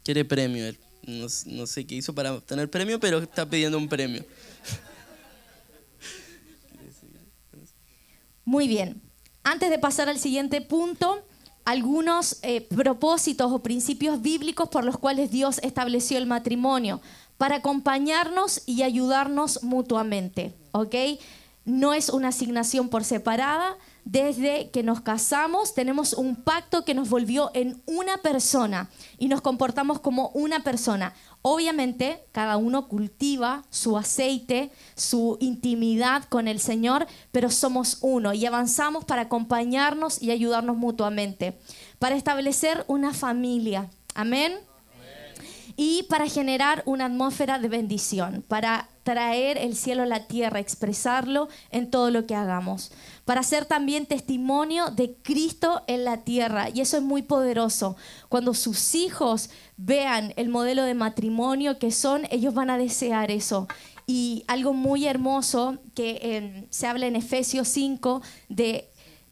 Quiere premio, no, no sé qué hizo para obtener premio, pero está pidiendo un premio. Muy bien. Antes de pasar al siguiente punto, algunos eh, propósitos o principios bíblicos por los cuales Dios estableció el matrimonio, para acompañarnos y ayudarnos mutuamente, ¿ok? No es una asignación por separada, desde que nos casamos, tenemos un pacto que nos volvió en una persona y nos comportamos como una persona. Obviamente, cada uno cultiva su aceite, su intimidad con el Señor, pero somos uno y avanzamos para acompañarnos y ayudarnos mutuamente, para establecer una familia. Amén. Y para generar una atmósfera de bendición, para traer el cielo a la tierra, expresarlo en todo lo que hagamos para ser también testimonio de Cristo en la tierra. Y eso es muy poderoso. Cuando sus hijos vean el modelo de matrimonio que son, ellos van a desear eso. Y algo muy hermoso que em, se habla en Efesios 5 de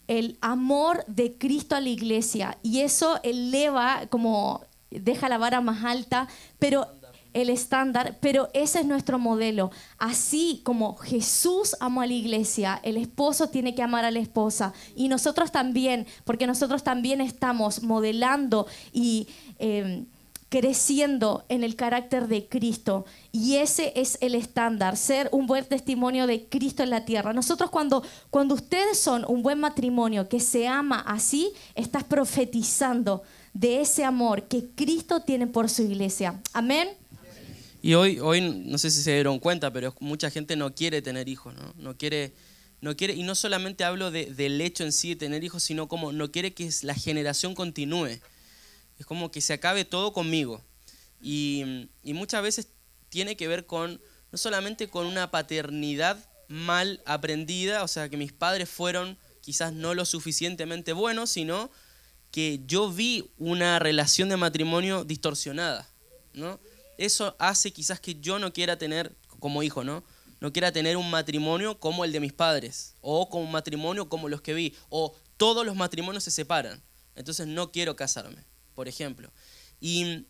el amor de Cristo a la iglesia. Y eso eleva como deja la vara más alta, pero el estándar, pero ese es nuestro modelo. Así como Jesús amó a la iglesia, el esposo tiene que amar a la esposa y nosotros también, porque nosotros también estamos modelando y em, creciendo en el carácter de Cristo. Y ese es el estándar, ser un buen testimonio de Cristo en la tierra. Nosotros cuando, cuando ustedes son un buen matrimonio que se ama así, estás profetizando de ese amor que Cristo tiene por su iglesia. Amén. Y hoy, hoy, no sé si se dieron cuenta, pero mucha gente no quiere tener hijos, ¿no? No quiere, no quiere, y no solamente hablo del hecho en sí de tener hijos, sino como no quiere que la generación continúe. Es como que se acabe todo conmigo. Y, y muchas veces tiene que ver con, no solamente con una paternidad mal aprendida, o sea, que mis padres fueron quizás no lo suficientemente buenos, sino que yo vi una relación de matrimonio distorsionada, ¿no? eso hace quizás que yo no quiera tener, como hijo, ¿no? No quiera tener un matrimonio como el de mis padres, o como un matrimonio como los que vi, o todos los matrimonios se separan. Entonces no quiero casarme, por ejemplo. Y,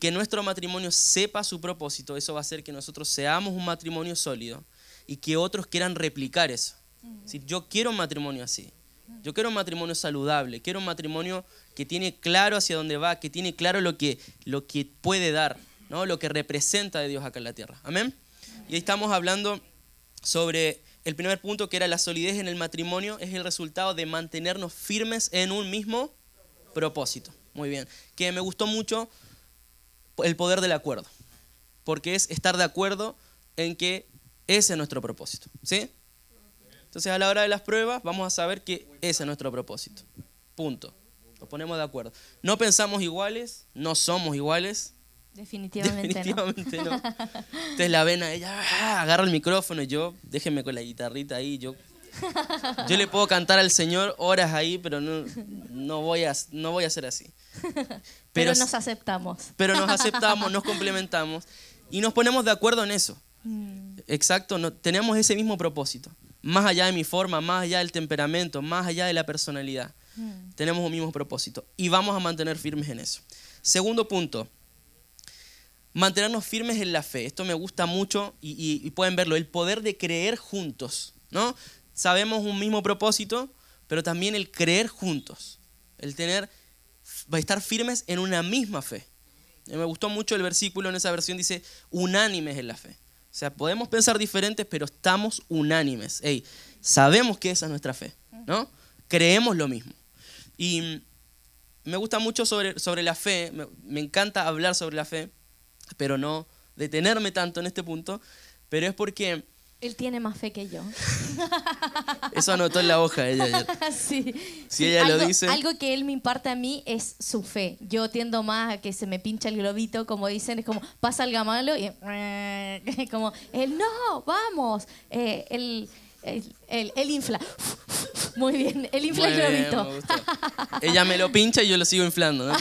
que nuestro matrimonio sepa su propósito, eso va a hacer que nosotros seamos un matrimonio sólido y que otros quieran replicar eso. Si yo quiero un matrimonio así. Yo quiero un matrimonio saludable, quiero un matrimonio que tiene claro hacia dónde va, que tiene claro lo que, lo que puede dar. ¿no? Lo que representa de Dios acá en la tierra. Amén. Y ahí estamos hablando sobre el primer punto que era la solidez en el matrimonio es el resultado de mantenernos firmes en un mismo propósito. Muy bien. Que me gustó mucho el poder del acuerdo. Porque es estar de acuerdo en que ese es nuestro propósito. ¿Sí? Entonces a la hora de las pruebas vamos a saber que ese es nuestro propósito. Punto. Nos ponemos de acuerdo. No pensamos iguales, no somos iguales, Definitivamente, Definitivamente no. Entonces la ven ella, ah", agarra el micrófono y yo, déjeme con la guitarrita ahí, yo yo le puedo cantar al Señor horas ahí, pero no, voy, a, no voy a ser así. Pero, nos aceptamos. Pero nos aceptamos, nos complementamos y nos ponemos de acuerdo en eso. Mm. Exacto, no, tenemos ese mismo propósito. Más allá de mi forma, más allá del temperamento, más allá de la personalidad. Mm. Tenemos un mismo propósito y vamos a mantener firmes en eso. Segundo punto, mantenernos firmes en la fe. Esto me gusta mucho y, pueden verlo, el poder de creer juntos, ¿no? Sabemos un mismo propósito, pero también el creer juntos, el tener, estar firmes en una misma fe. me gustó mucho el versículo en esa versión, dice, unánimes en la fe. O sea, podemos pensar diferentes, pero estamos unánimes. Hey, sabemos que esa es nuestra fe, ¿no? Creemos lo mismo. Y me gusta mucho sobre, sobre la fe, me encanta hablar sobre la fe, pero no detenerme tanto en este punto, pero es porque... Él tiene más fe que yo. Eso anotó en la hoja ella. Sí. Si ella lo dice. Algo que él me imparte a mí es su fe. Yo tiendo más a que se me pincha el globito, como dicen, es como pasa el gamalo y como él no, vamos. Eh, él, infla. Muy bien, él infla el globito. ella me lo pincha y yo lo sigo inflando, ¿no?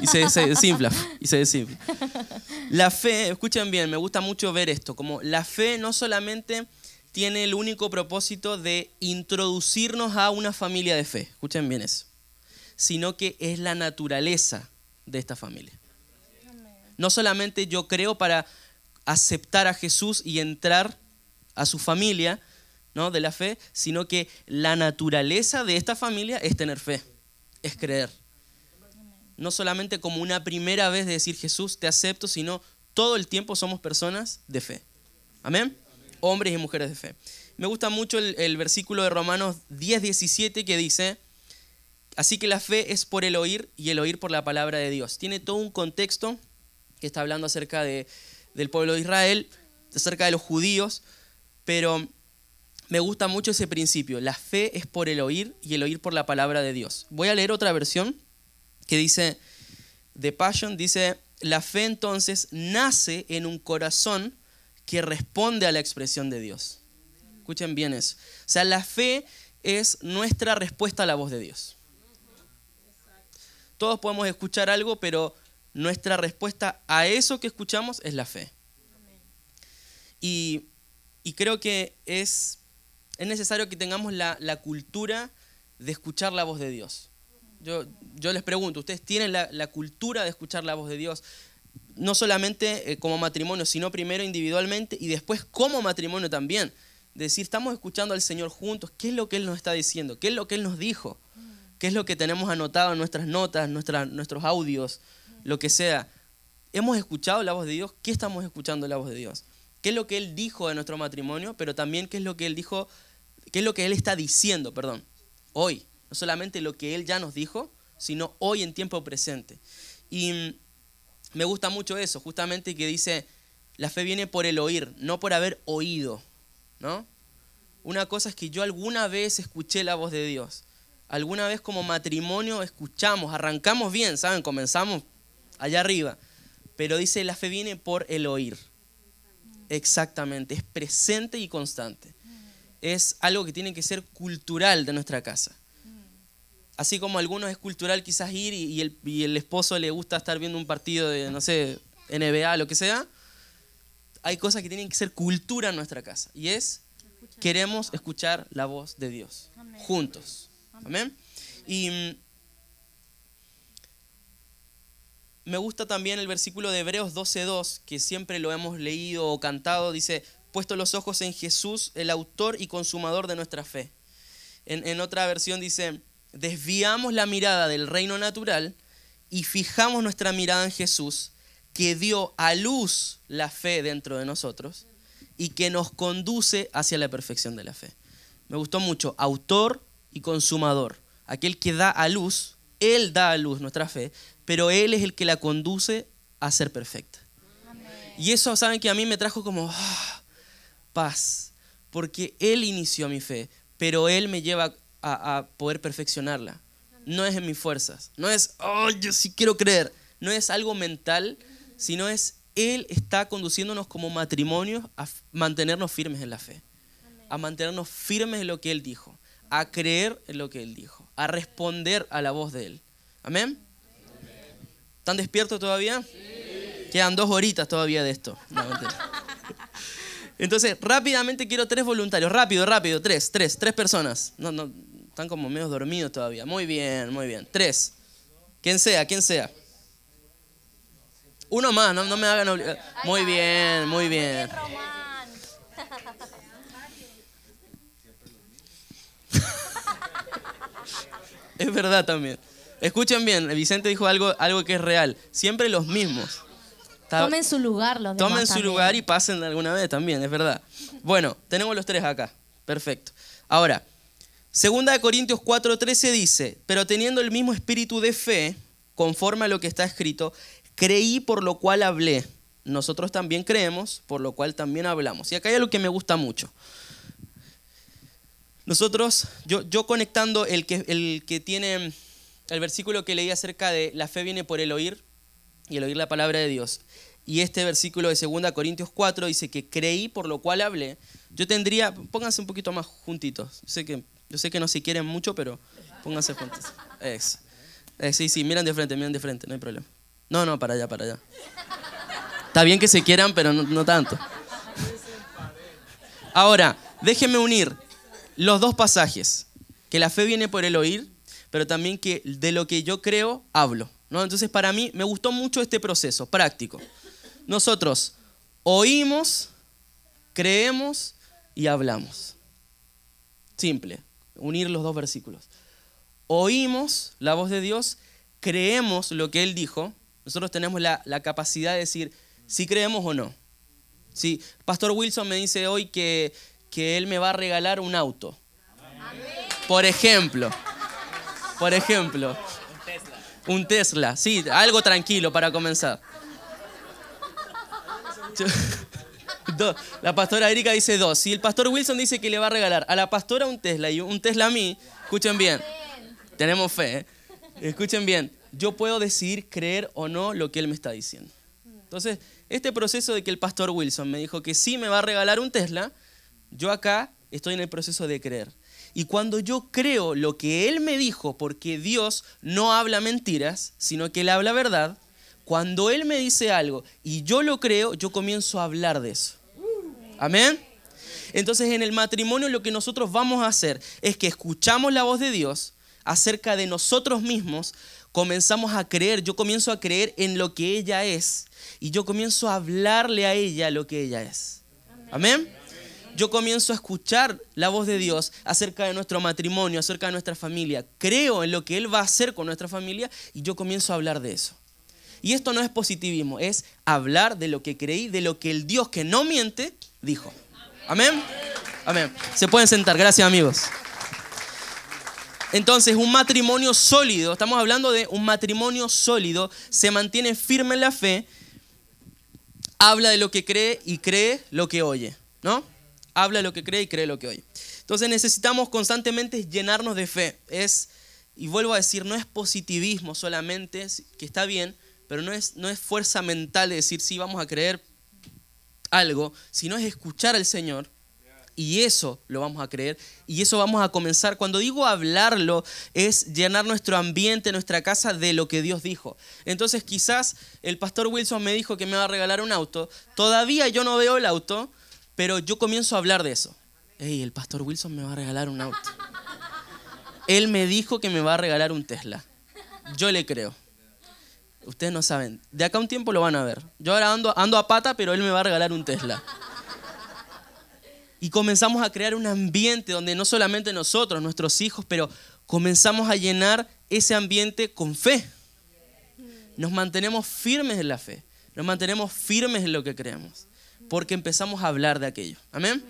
y se, desinfla. Y se La fe, escuchen bien, me gusta mucho ver esto, como la fe no solamente tiene el único propósito de introducirnos a una familia de fe, escuchen bien eso, sino que es la naturaleza de esta familia. No solamente yo creo para aceptar a Jesús y entrar a su familia, ¿no? de la fe, sino que la naturaleza de esta familia es tener fe, es creer no solamente como una primera vez de decir Jesús, te acepto, sino todo el tiempo somos personas de fe. Amén. Hombres y mujeres de fe. Me gusta mucho el, versículo de Romanos 10, 17 que dice, así que la fe es por el oír y el oír por la palabra de Dios. Tiene todo un contexto que está hablando acerca de, del pueblo de Israel, acerca de los judíos, pero me gusta mucho ese principio. La fe es por el oír y el oír por la palabra de Dios. Voy a leer otra versión que dice, The Passion dice, la fe entonces nace en un corazón que responde a la expresión de Dios. Escuchen bien eso. O sea, la fe es nuestra respuesta a la voz de Dios. Todos podemos escuchar algo, pero nuestra respuesta a eso que escuchamos es la fe. Y, creo que es, es necesario que tengamos la, la cultura de escuchar la voz de Dios. Yo, les pregunto, ¿ustedes tienen la, cultura de escuchar la voz de Dios? No solamente eh, como matrimonio, sino primero individualmente y después como matrimonio también. Decir, estamos escuchando al Señor juntos, ¿qué es lo que Él nos está diciendo? ¿Qué es lo que Él nos dijo? ¿Qué es lo que tenemos anotado en nuestras notas, nuestros audios, lo que sea? ¿Hemos escuchado la voz de Dios? ¿Qué estamos escuchando la voz de Dios? ¿Qué es lo que Él dijo de nuestro matrimonio? Pero también, ¿qué es lo que Él dijo? ¿Qué es lo que Él está diciendo, perdón, hoy? no solamente lo que Él ya nos dijo, sino hoy en tiempo presente. Y mm, me gusta mucho eso, justamente que dice, la fe viene por el oír, no por haber oído, ¿no? Una cosa es que yo alguna vez escuché la voz de Dios. Alguna vez como matrimonio escuchamos, arrancamos bien, ¿saben? Comenzamos allá arriba. Pero dice, la fe viene por el oír. Exactamente, es presente y constante. Es algo que tiene que ser cultural de nuestra casa así como algunos es cultural quizás ir y, el, esposo le gusta estar viendo un partido de, no sé, NBA, lo que sea, hay cosas que tienen que ser cultura en nuestra casa. Y es, queremos escuchar la voz de Dios, juntos. Amén. Y mm, me gusta también el versículo de Hebreos 12.2, que siempre lo hemos leído o cantado, dice, puesto los ojos en Jesús, el autor y consumador de nuestra fe. en otra versión dice, desviamos la mirada del reino natural y fijamos nuestra mirada en Jesús, que dio a luz la fe dentro de nosotros y que nos conduce hacia la perfección de la fe. Me gustó mucho, autor y consumador. Aquel que da a luz, Él da a luz nuestra fe, pero Él es el que la conduce a ser perfecta. Y eso, saben que a mí me trajo como ah, paz, porque Él inició mi fe, pero Él me lleva a, poder perfeccionarla. No es en mis fuerzas, no es, oh, yo sí quiero creer, no es algo mental, sino es Él está conduciéndonos como matrimonio a mantenernos firmes en la fe, a mantenernos firmes en lo que Él dijo, a creer en lo que Él dijo, a responder a la voz de Él. Amén. ¿Están despiertos todavía? Sí. Quedan dos horitas todavía de esto. Entonces, rápidamente quiero tres voluntarios. Rápido, rápido. Tres, tres, tres personas. No, no, están como medio dormidos todavía. Muy bien, muy bien. Tres. ¿Quién sea, ¿Quién sea. Uno más, no, me hagan obligar. Muy bien, muy bien. es verdad también. Escuchen bien, Vicente dijo algo, algo que es real. Siempre los mismos. Tomen su lugar los demás Tomen su lugar y pasen alguna vez también, es verdad. Bueno, tenemos los tres acá. Perfecto. Ahora, Segunda de Corintios 4:13 dice, pero teniendo el mismo espíritu de fe, conforme a lo que está escrito, creí por lo cual hablé. Nosotros también creemos, por lo cual también hablamos. Y acá hay algo que me gusta mucho. Nosotros, yo, yo conectando el que, el que tiene el versículo que leí acerca de la fe viene por el oír y el oír la palabra de Dios. Y este versículo de 2 Corintios 4 dice que creí por lo cual hablé. Yo tendría, pónganse un poquito más juntitos, sé que yo sé que no se quieren mucho, pero pónganse juntos. Eh, sí, sí, miran de frente, miran de frente, no hay problema. No, no, para allá, para allá. Está bien que se quieran, pero no, tanto. Ahora, déjenme unir los dos pasajes. Que la fe viene por el oír, pero también que de lo que yo creo, hablo. ¿no? Entonces, para mí, me gustó mucho este proceso práctico. Nosotros oímos, creemos y hablamos. Simple unir los dos versículos. Oímos la voz de Dios, creemos lo que Él dijo. Nosotros tenemos la, capacidad de decir si creemos o no. Pastor Wilson me dice hoy que, que él me va a regalar un auto. Por ejemplo. Por ejemplo. Un Tesla. Un Tesla, sí, algo tranquilo para comenzar. la pastora Erika dice dos. Si el pastor Wilson dice que le va a regalar a la pastora un Tesla y un Tesla a mí, escuchen bien. Tenemos fe, ¿eh? Escuchen bien. Yo puedo decidir creer o no lo que él me está diciendo. Entonces, este proceso de que el pastor Wilson me dijo que sí me va a regalar un Tesla, yo acá estoy en el proceso de creer. Y cuando yo creo lo que él me dijo, porque Dios no habla mentiras, sino que él habla verdad, cuando él me dice algo y yo lo creo, yo comienzo a hablar de eso. Amén. Entonces en el matrimonio lo que nosotros vamos a hacer es que escuchamos la voz de Dios acerca de nosotros mismos, comenzamos a creer, yo comienzo a creer en lo que ella es y yo comienzo a hablarle a ella lo que ella es. Amén. Yo comienzo a escuchar la voz de Dios acerca de nuestro matrimonio, acerca de nuestra familia. Creo en lo que Él va a hacer con nuestra familia y yo comienzo a hablar de eso. Y esto no es positivismo, es hablar de lo que creí, de lo que el Dios que no miente dijo. Amén. Amén. Se pueden sentar. Gracias amigos. Entonces, un matrimonio sólido, estamos hablando de un matrimonio sólido, se mantiene firme en la fe, habla de lo que cree y cree lo que oye, ¿no? Habla de lo que cree y cree lo que oye. Entonces necesitamos constantemente llenarnos de fe. Es, y vuelvo a decir, no es positivismo solamente, que está bien, pero no es, no es fuerza mental de decir, sí, vamos a creer, algo, sino es escuchar al Señor. Y eso lo vamos a creer y eso vamos a comenzar. Cuando digo hablarlo, es llenar nuestro ambiente, nuestra casa de lo que Dios dijo. Entonces quizás el pastor Wilson me dijo que me va a regalar un auto. Todavía yo no veo el auto, pero yo comienzo a hablar de eso. Ey, el pastor Wilson me va a regalar un auto. Él me dijo que me va a regalar un Tesla. Yo le creo. Ustedes no saben. De acá un tiempo lo van a ver. Yo ahora ando, ando a pata, pero él me va a regalar un Tesla. Y comenzamos a crear un ambiente donde no solamente nosotros, nuestros hijos, pero comenzamos a llenar ese ambiente con fe. Nos mantenemos firmes en la fe. Nos mantenemos firmes en lo que creemos. Porque empezamos a hablar de aquello. Amén.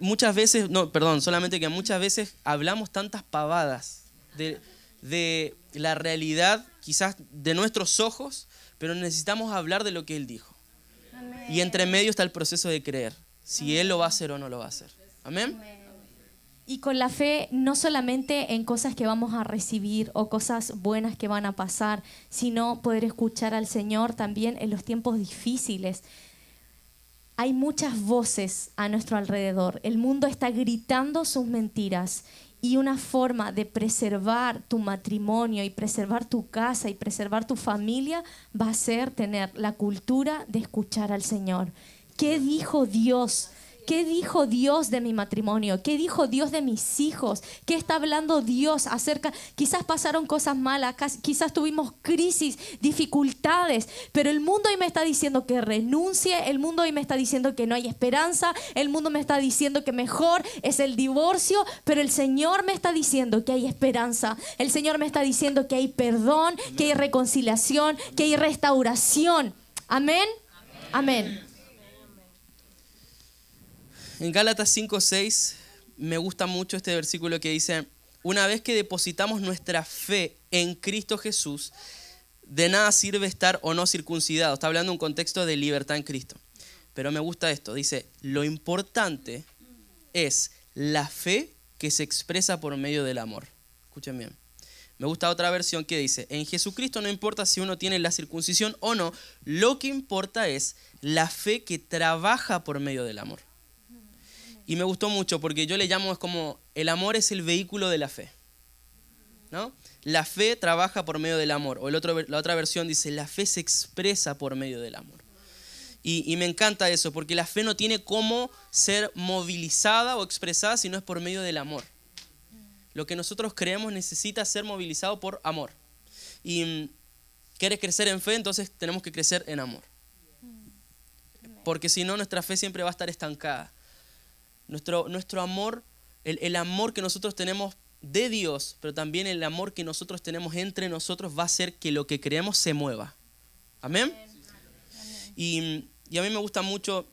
Muchas veces, no, perdón, solamente que muchas veces hablamos tantas pavadas de, de la realidad quizás de nuestros ojos, pero necesitamos hablar de lo que Él dijo. Y entre medio está el proceso de creer, si Él lo va a hacer o no lo va a hacer. Amén. Y con la fe, no solamente en cosas que vamos a recibir o cosas buenas que van a pasar, sino poder escuchar al Señor también en los tiempos difíciles. Hay muchas voces a nuestro alrededor. El mundo está gritando sus mentiras y una forma de preservar tu matrimonio y preservar tu casa y preservar tu familia va a ser tener la cultura de escuchar al Señor. ¿Qué dijo Dios? ¿Qué dijo Dios de mi matrimonio? ¿Qué dijo Dios de mis hijos? ¿Qué está hablando Dios acerca? Quizás pasaron cosas malas, quizás tuvimos crisis, dificultades, pero el mundo hoy me está diciendo que renuncie, el mundo hoy me está diciendo que no hay esperanza, el mundo me está diciendo que mejor es el divorcio, pero el Señor me está diciendo que hay esperanza, el Señor me está diciendo que hay perdón, que hay reconciliación, que hay restauración. Amén. Amén. En Gálatas 5:6 me gusta mucho este versículo que dice, una vez que depositamos nuestra fe en Cristo Jesús, de nada sirve estar o no circuncidado. Está hablando un contexto de libertad en Cristo. Pero me gusta esto. Dice, lo importante es la fe que se expresa por medio del amor. Escuchen bien. Me gusta otra versión que dice, en Jesucristo no importa si uno tiene la circuncisión o no, lo que importa es la fe que trabaja por medio del amor. Y me gustó mucho porque yo le llamo, es como, el amor es el vehículo de la fe. ¿No? La fe trabaja por medio del amor. O el otro, la otra versión dice, la fe se expresa por medio del amor. Y, y, me encanta eso, porque la fe no tiene cómo ser movilizada o expresada si no es por medio del amor. Lo que nosotros creemos necesita ser movilizado por amor. Y mm, quieres crecer en fe, entonces tenemos que crecer en amor. Mm. Porque si no, nuestra fe siempre va a estar estancada nuestro, amor, el, amor que nosotros tenemos de Dios, pero también el amor que nosotros tenemos entre nosotros va a hacer que lo que creemos se mueva. Amén. Y, a mí me gusta mucho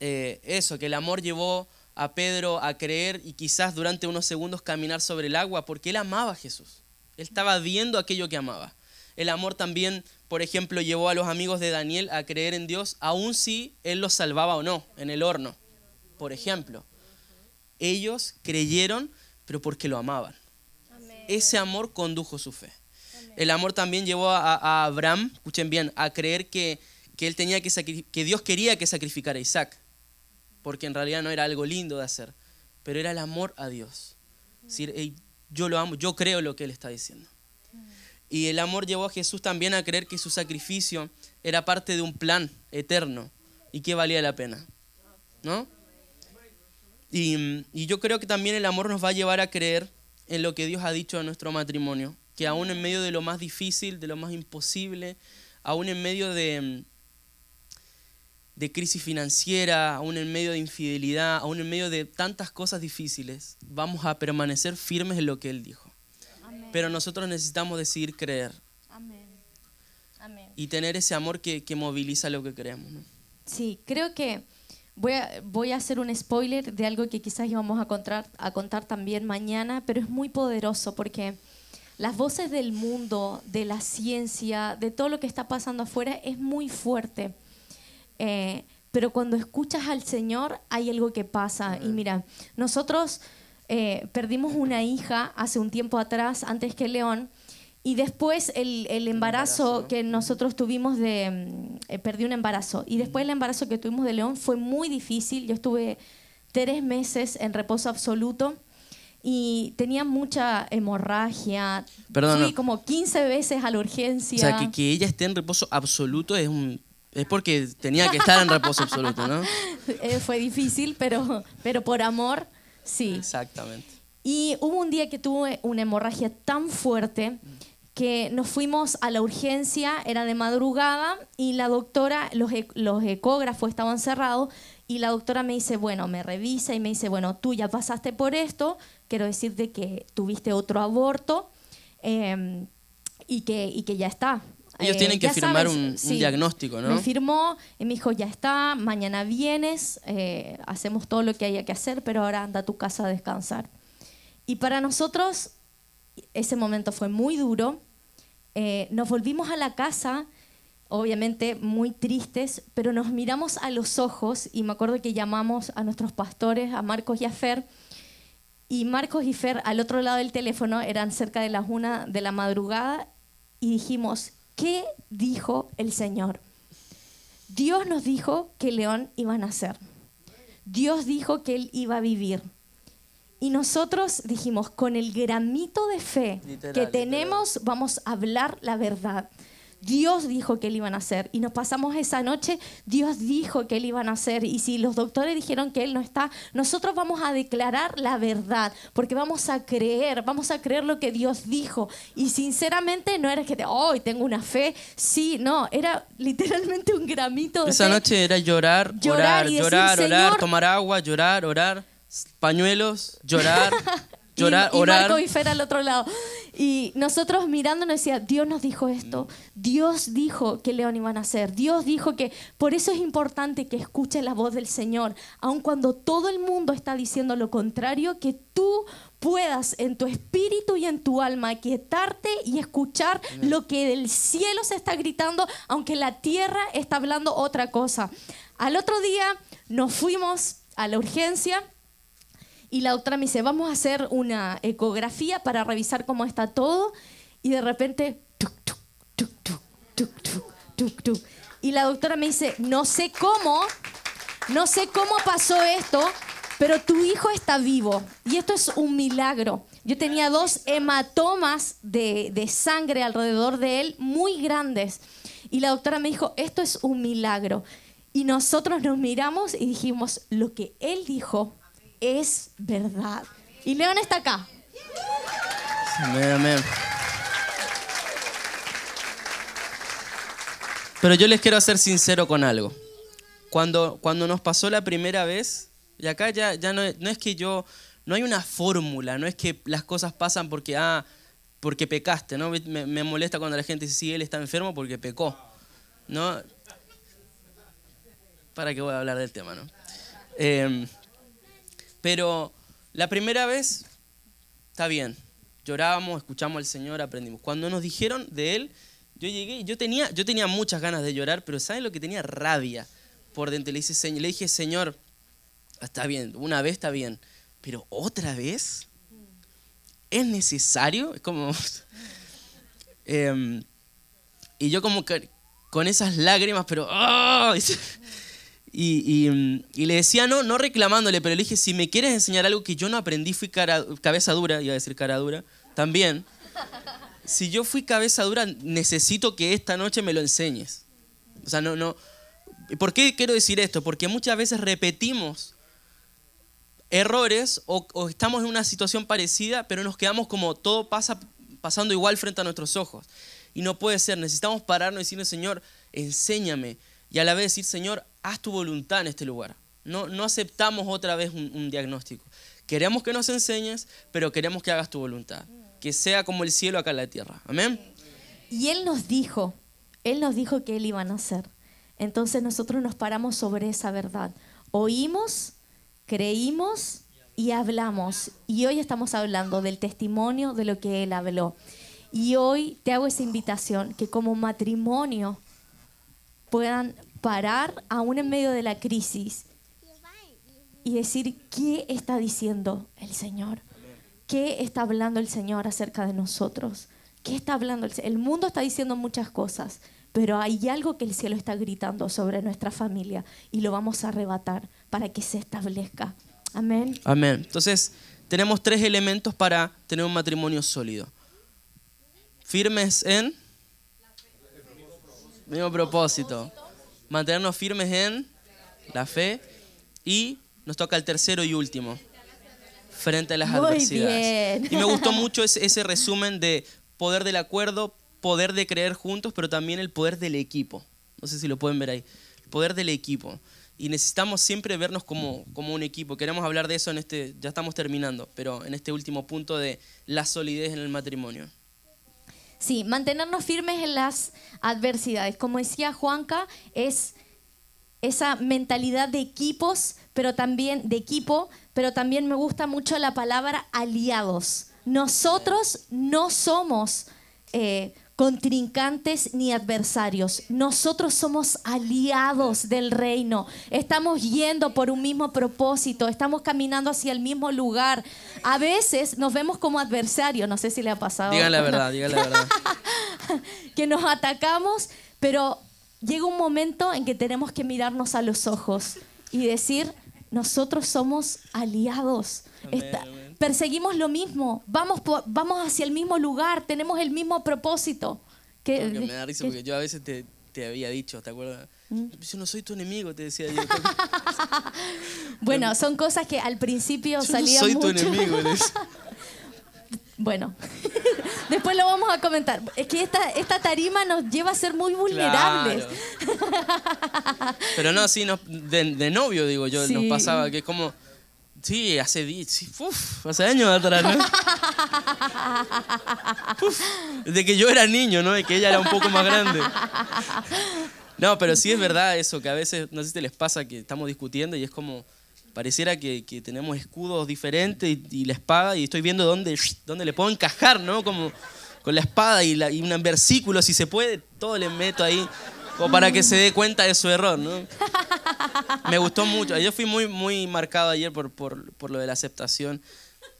eh, eso, que el amor llevó a Pedro a creer y quizás durante unos segundos caminar sobre el agua, porque él amaba a Jesús. Él estaba viendo aquello que amaba. El amor también, por ejemplo, llevó a los amigos de Daniel a creer en Dios, aun si él los salvaba o no, en el horno por ejemplo. Ellos creyeron, pero porque lo amaban. Ese amor condujo su fe. El amor también llevó a, Abraham, escuchen bien, a creer que, él tenía que, que Dios quería que sacrificara a Isaac, porque en realidad no era algo lindo de hacer, pero era el amor a Dios. Es decir, yo lo amo, yo creo lo que él está diciendo. Y el amor llevó a Jesús también a creer que su sacrificio era parte de un plan eterno y que valía la pena. ¿No? Y, yo creo que también el amor nos va a llevar a creer en lo que Dios ha dicho a nuestro matrimonio, que aún en medio de lo más difícil, de lo más imposible, aún en medio de, de crisis financiera, aún en medio de infidelidad, aún en medio de tantas cosas difíciles, vamos a permanecer firmes en lo que Él dijo. Pero nosotros necesitamos decidir creer. Y tener ese amor que, que moviliza lo que creemos. Sí, creo que Voy a, voy hacer un spoiler de algo que quizás íbamos a contar, a contar también mañana, pero es muy poderoso porque las voces del mundo, de la ciencia, de todo lo que está pasando afuera es muy fuerte. Eh, pero cuando escuchas al Señor hay algo que pasa. Y mira, nosotros eh, perdimos una hija hace un tiempo atrás, antes que León, y después el, embarazo, que nosotros tuvimos de... Eh, perdí un embarazo. Y después el embarazo que tuvimos de León fue muy difícil. Yo estuve tres meses en reposo absoluto y tenía mucha hemorragia. Perdón. Fui como 15 veces a la urgencia. O sea, que, ella esté en reposo absoluto es un es porque tenía que estar en reposo absoluto, ¿no? Eh, fue difícil, pero, pero por amor, sí. Exactamente. Y hubo un día que tuve una hemorragia tan fuerte que nos fuimos a la urgencia, era de madrugada y la doctora, e, los, ecógrafos estaban cerrados y la doctora me dice, bueno, me revisa y me dice, bueno, tú ya pasaste por esto, quiero decirte que tuviste otro aborto em, y, que, y que ya está, ellos eh, tienen que firmar un, diagnóstico, ¿no? Me firmó y me dijo, ya está, mañana vienes, eh, hacemos todo lo que haya que hacer, pero ahora anda a tu casa a descansar. Y para nosotros ese momento fue muy duro. Eh, nos volvimos a la casa, obviamente muy tristes, pero nos miramos a los ojos y me acuerdo que llamamos a nuestros pastores, a Marcos y a Fer. Y Marcos y Fer al otro lado del teléfono eran cerca de las una de la madrugada y dijimos, ¿qué dijo el Señor? Dios nos dijo que León iba a nacer. Dios dijo que él iba a vivir. Y nosotros dijimos, con el gramito de fe que tenemos, vamos a hablar la verdad. Dios dijo que él iban a hacer. Y nos pasamos esa noche, Dios dijo que él iban a hacer. Y si los doctores dijeron que él no está, nosotros vamos a declarar la verdad, porque vamos a creer, vamos a creer lo que Dios dijo. Y sinceramente no era que hoy oh, tengo una fe. Sí, no, era literalmente un gramito. esa noche era llorar, llorar llorar, llorar, tomar agua, llorar, orar pañuelos, llorar, llorar, y orar. y al otro lado. Y nosotros mirándonos decía, Dios nos dijo esto, Dios dijo que León iba a nacer, Dios dijo que por eso es importante que escuche la voz del Señor, aun cuando todo el mundo está diciendo lo contrario, que tú puedas en tu espíritu y en tu alma quietarte y escuchar lo que del cielo se está gritando, aunque la tierra está hablando otra cosa. Al otro día nos fuimos a la urgencia y la doctora me dice, vamos a hacer una ecografía para revisar cómo está todo. Y de repente, Y la doctora me dice, no sé cómo, no sé cómo pasó esto, pero tu hijo está vivo. Y esto es un milagro. Yo tenía dos hematomas de, de sangre alrededor de él muy grandes. Y la doctora me dijo, esto es un milagro. Y nosotros nos miramos y dijimos, lo que él dijo es verdad. Y León está acá. Pero yo les quiero ser sincero con algo. Cuando, cuando nos pasó la primera vez, y acá ya, ya no, es que yo, no hay una fórmula, no es que las cosas pasan porque, ah, porque pecaste, ¿no? Me, molesta cuando la gente dice, sí, él está enfermo porque pecó, ¿no? Para qué voy a hablar del tema, ¿no? Em, pero la primera vez, está bien, llorábamos, escuchamos al Señor, aprendimos. Cuando nos dijeron de Él, yo llegué yo tenía, yo tenía muchas ganas de llorar, pero ¿saben lo que tenía? Rabia por dentro. Le, dije, Señor, está bien, una vez está bien, pero otra vez es necesario. Es como. Em, y yo, como que con esas lágrimas, pero. ¡ah! Mm, y, le decía, no, no reclamándole, pero le dije, si me quieres enseñar algo que yo no aprendí, fui cabeza dura, iba a decir cara dura, también. Si yo fui cabeza dura, necesito que esta noche me lo enseñes. O sea, no, no. ¿Por qué quiero decir esto? Porque muchas veces repetimos errores o, o estamos en una situación parecida, pero nos quedamos como todo pasa pasando igual frente a nuestros ojos. Y no puede ser, necesitamos pararnos y decirle, Señor, enséñame. Y a la vez decir, Señor, haz tu voluntad en este lugar. No, no aceptamos otra vez un, un diagnóstico. Queremos que nos enseñes, pero queremos que hagas tu voluntad. Que sea como el cielo acá en la tierra. Amén. Y Él nos dijo, Él nos dijo que Él iba a nacer. Entonces nosotros nos paramos sobre esa verdad. Oímos, creímos y hablamos. Y hoy estamos hablando del testimonio de lo que Él habló. Y hoy te hago esa invitación, que como matrimonio puedan parar aún en medio de la crisis y decir, ¿qué está diciendo el Señor? ¿Qué está hablando el Señor acerca de nosotros? ¿Qué está hablando el El mundo está diciendo muchas cosas, pero hay algo que el cielo está gritando sobre nuestra familia y lo vamos a arrebatar para que se establezca. Amén. Amén. Entonces, tenemos tres elementos para tener un matrimonio sólido. Firmes en... Mismo propósito mantenernos firmes en la fe y nos toca el tercero y último, frente a las adversidades. Y me gustó mucho ese, resumen de poder del acuerdo, poder de creer juntos, pero también el poder del equipo. No sé si lo pueden ver ahí. El poder del equipo. Y necesitamos siempre vernos como, como un equipo. Queremos hablar de eso en este, ya estamos terminando, pero en este último punto de la solidez en el matrimonio. Sí, mantenernos firmes en las adversidades. Como decía Juanca, es esa mentalidad de equipos, pero también de equipo, pero también me gusta mucho la palabra aliados. Nosotros no somos eh, contrincantes ni adversarios. Nosotros somos aliados del reino. Estamos yendo por un mismo propósito, estamos caminando hacia el mismo lugar. A veces nos vemos como adversarios, no sé si le ha pasado. Diga la verdad, la verdad. que nos atacamos, pero llega un momento en que tenemos que mirarnos a los ojos y decir, nosotros somos aliados perseguimos lo mismo, vamos, vamos hacia el mismo lugar, tenemos el mismo propósito. Que, me da risa porque yo a veces te, había dicho, ¿te acuerdas? ¿Mm? Yo no soy tu enemigo, te decía yo. bueno, son cosas que al principio yo salían soy tu enemigo, Bueno, después lo vamos a comentar. Es que esta, esta tarima nos lleva a ser muy vulnerables. Pero no, sí, de, novio, digo yo, nos pasaba que como Sí, hace, hace años atrás, ¿no? de que yo era niño, ¿no? De que ella era un poco más grande. No, pero sí es verdad eso, que a veces, no sé si te les pasa, que estamos discutiendo y es como, pareciera que, tenemos escudos diferentes y, la espada, y estoy viendo dónde, dónde le puedo encajar, ¿no? Como con la espada y, la, y un versículo, si se puede, todo le meto ahí, para que se dé cuenta de su error, ¿no? Me gustó mucho. Yo fui muy, muy marcado ayer por, por, por lo de la aceptación.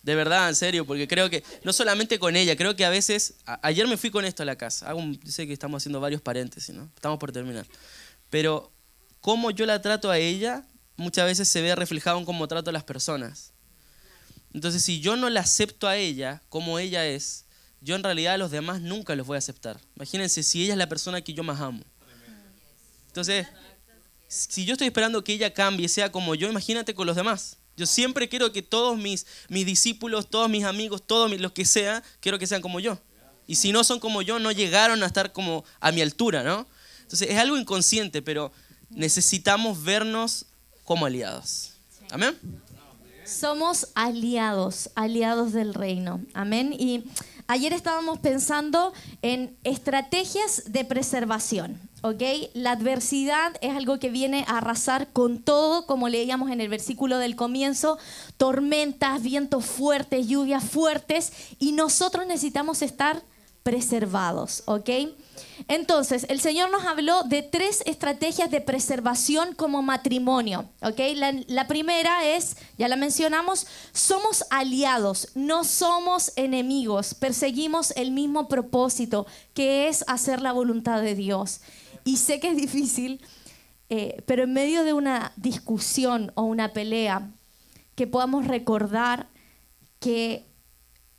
De verdad, en serio, porque creo que, no solamente con ella, creo que a veces, ayer me fui con esto a la casa, Hago sé que estamos haciendo varios paréntesis, ¿no? Estamos por terminar. Pero cómo yo la trato a ella, muchas veces se ve reflejado en cómo trato a las personas. Entonces, si yo no la acepto a ella como ella es, yo en realidad a los demás nunca los voy a aceptar. Imagínense si ella es la persona que yo más amo. Entonces, si yo estoy esperando que ella cambie, sea como yo, imagínate con los demás. Yo siempre quiero que todos mis, mis discípulos, todos mis amigos, todos los que sea, quiero que sean como yo. Y si no son como yo, no llegaron a estar como a mi altura, ¿no? Entonces es algo inconsciente, pero necesitamos vernos como aliados. Amén. Somos aliados, aliados del reino. Amén. Y ayer estábamos pensando en estrategias de preservación. La adversidad es algo que viene a arrasar con todo, como leíamos en el versículo del comienzo, tormentas, vientos fuertes, lluvias fuertes, y nosotros necesitamos estar preservados, ¿ok? Entonces, el Señor nos habló de tres estrategias de preservación como matrimonio, ¿ok? La, la, primera es, ya la mencionamos, somos aliados, no somos enemigos, perseguimos el mismo propósito, que es hacer la voluntad de Dios. Y sé que es difícil, eh, pero en medio de una discusión o una pelea, que podamos recordar que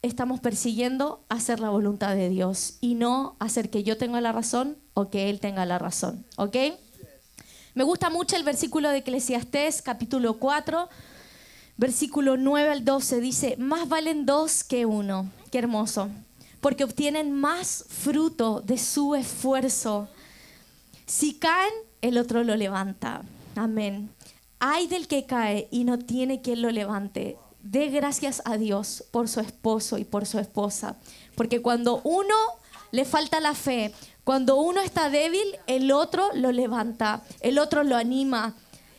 estamos persiguiendo hacer la voluntad de Dios y no hacer que yo tenga la razón o que Él tenga la razón. ¿Ok? Me gusta mucho el versículo de Eclesiastés capítulo 4, versículo 9 al 12. Dice, más valen dos que uno. Qué hermoso. Porque obtienen más fruto de su esfuerzo. Si caen, el otro lo levanta. Amén. Hay del que cae y no tiene quien lo levante. Dé gracias a Dios por su esposo y por su esposa. Porque cuando uno le falta la fe, cuando uno está débil, el otro lo levanta, el otro lo anima.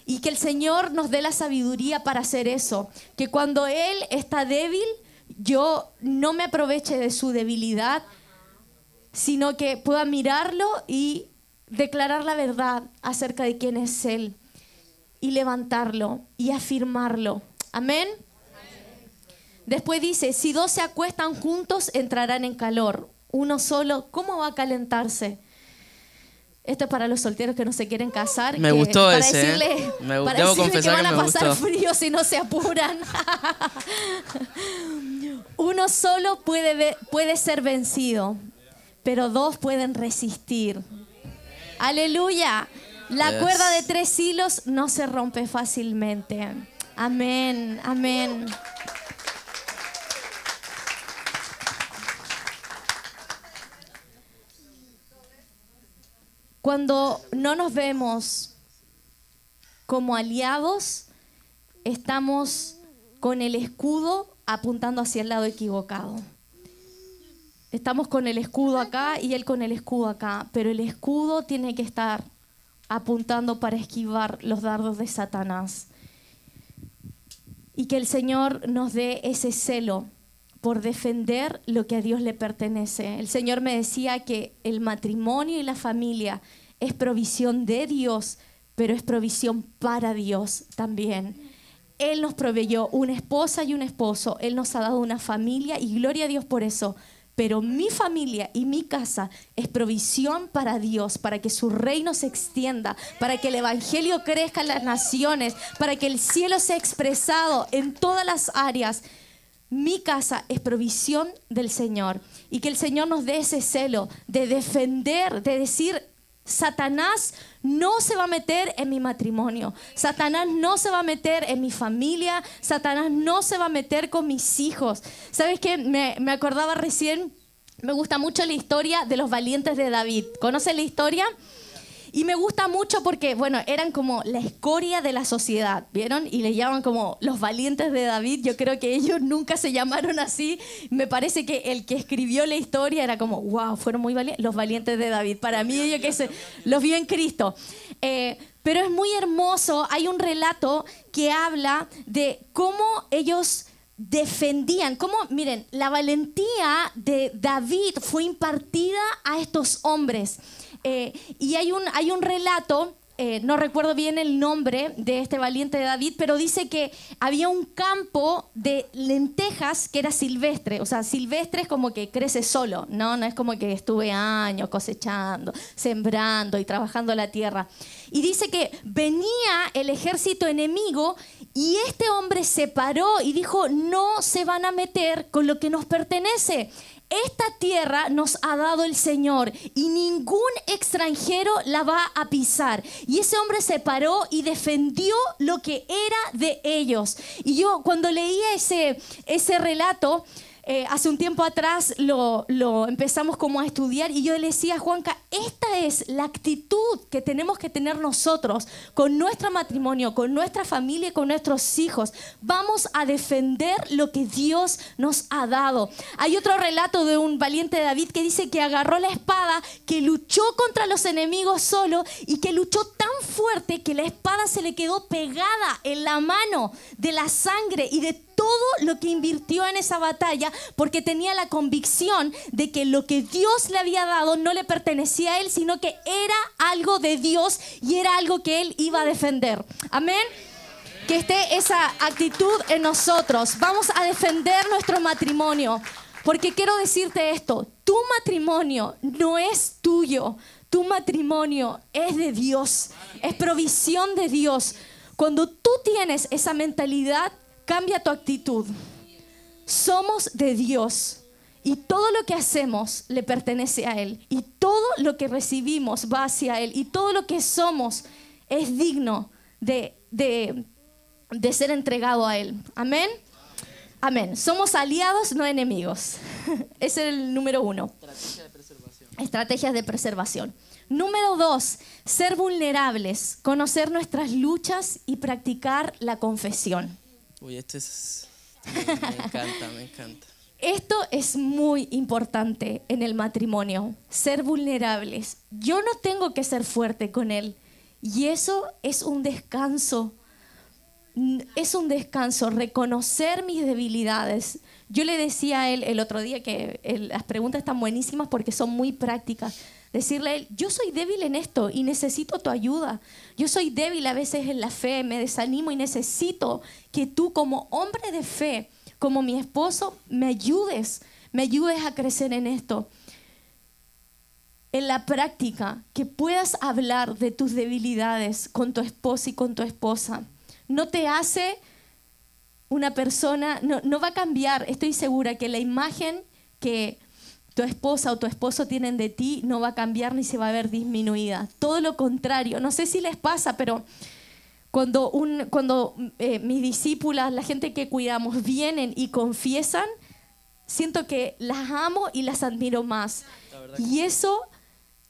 Y que el Señor nos dé la sabiduría para hacer eso. Que cuando Él está débil, yo no me aproveche de su debilidad, sino que pueda mirarlo y declarar la verdad acerca de quién es Él y levantarlo y afirmarlo. Amén. Después dice, si dos se acuestan juntos, entrarán en calor. Uno solo, ¿cómo va a calentarse? Esto es para los solteros que no se quieren casar. Me gustó ¿eh? Decirle, que van a pasar frío si no se apuran. Uno solo puede, puede ser vencido, pero dos pueden resistir. Aleluya. La cuerda de tres hilos no se rompe fácilmente. Amén, amén. Cuando no nos vemos como aliados, estamos con el escudo apuntando hacia el lado equivocado. Estamos con el escudo acá y él con el escudo acá, pero el escudo tiene que estar apuntando para esquivar los dardos de Satanás. Y que el Señor nos dé ese celo por defender lo que a Dios le pertenece. El Señor me decía que el matrimonio y la familia es provisión de Dios, pero es provisión para Dios también. Él nos proveyó una esposa y un esposo, Él nos ha dado una familia y gloria a Dios por eso, pero mi familia y mi casa es provisión para Dios, para que su reino se extienda, para que el Evangelio crezca en las naciones, para que el cielo sea expresado en todas las áreas. Mi casa es provisión del Señor y que el Señor nos dé ese celo de defender, de decir, Satanás no se va a meter en mi matrimonio. Satanás no se va a meter en mi familia. Satanás no se va a meter con mis hijos. ¿Sabes qué? Me, acordaba recién, me gusta mucho la historia de los valientes de David. ¿Conoces la historia? Y me gusta mucho porque, bueno, eran como la escoria de la sociedad, ¿vieron? Y le llaman como los valientes de David. Yo creo que ellos nunca se llamaron así. Me parece que el que escribió la historia era como, wow, fueron muy valientes, los valientes de David. Para mí, ellos que se, los vio en Cristo. Eh, pero es muy hermoso, hay un relato que habla de cómo ellos defendían, cómo, miren, la valentía de David fue impartida a estos hombres. Eh, y hay un, hay un relato eh, no recuerdo bien el nombre de este valiente David, pero dice que había un campo de lentejas que era silvestre. O sea, silvestre es como que crece solo, ¿no? No es como que estuve años cosechando, sembrando y trabajando la tierra. Y dice que venía el ejército enemigo y este hombre se paró y dijo, no se van a meter con lo que nos pertenece. Esta tierra nos ha dado el Señor y ningún extranjero la va a pisar. Y ese hombre se paró y defendió lo que era de ellos. Y yo cuando leía ese, ese relato, eh, hace un tiempo atrás lo, empezamos como a estudiar y yo le decía a Juanca, esta es la actitud que tenemos que tener nosotros con nuestro matrimonio, con nuestra familia y con nuestros hijos. Vamos a defender lo que Dios nos ha dado. Hay otro relato de un valiente David que dice que agarró la espada, que luchó contra los enemigos solo y que luchó tan fuerte que la espada se le quedó pegada en la mano de la sangre y de todo lo que invirtió en esa batalla porque tenía la convicción de que lo que Dios le había dado no le pertenecía a él, sino que era algo de Dios y era algo que él iba a defender. Amén que esté esa actitud en nosotros. Vamos a defender nuestro matrimonio. Porque quiero decirte esto, tu matrimonio no es tuyo, tu matrimonio es de Dios, es provisión de Dios. Cuando tú tienes esa mentalidad, Cambia tu actitud. Somos de Dios y todo lo que hacemos le pertenece a Él. Y todo lo que recibimos va hacia Él. Y todo lo que somos es digno de, ser entregado a Él. Amén. Amén. Somos aliados, no enemigos. es el número uno. Estrategia de preservación. Estrategias de preservación. Número dos, ser vulnerables, conocer nuestras luchas y practicar la confesión. Uy, esto es... Me, encanta, Esto es muy importante en el matrimonio, ser vulnerables. Yo no tengo que ser fuerte con él. Y eso es un descanso. Es un descanso, reconocer mis debilidades. Yo le decía a él el otro día que eh, las preguntas están buenísimas porque son muy prácticas. Decirle él, yo soy débil en esto y necesito tu ayuda. Yo soy débil a veces en la fe, me desanimo y necesito que tú como hombre de fe, como mi esposo, me ayudes, me ayudes a crecer en esto. En la práctica, que puedas hablar de tus debilidades con tu esposo y con tu esposa. No te hace una persona, no, no va a cambiar, estoy segura, que la imagen que tu esposa o tu esposo tienen de ti no va a cambiar ni se va a ver disminuida. Todo lo contrario, no sé si les pasa, pero cuando, un, cuando eh, mis discípulas, la gente que cuidamos, vienen y confiesan, siento que las amo y las admiro más. Y eso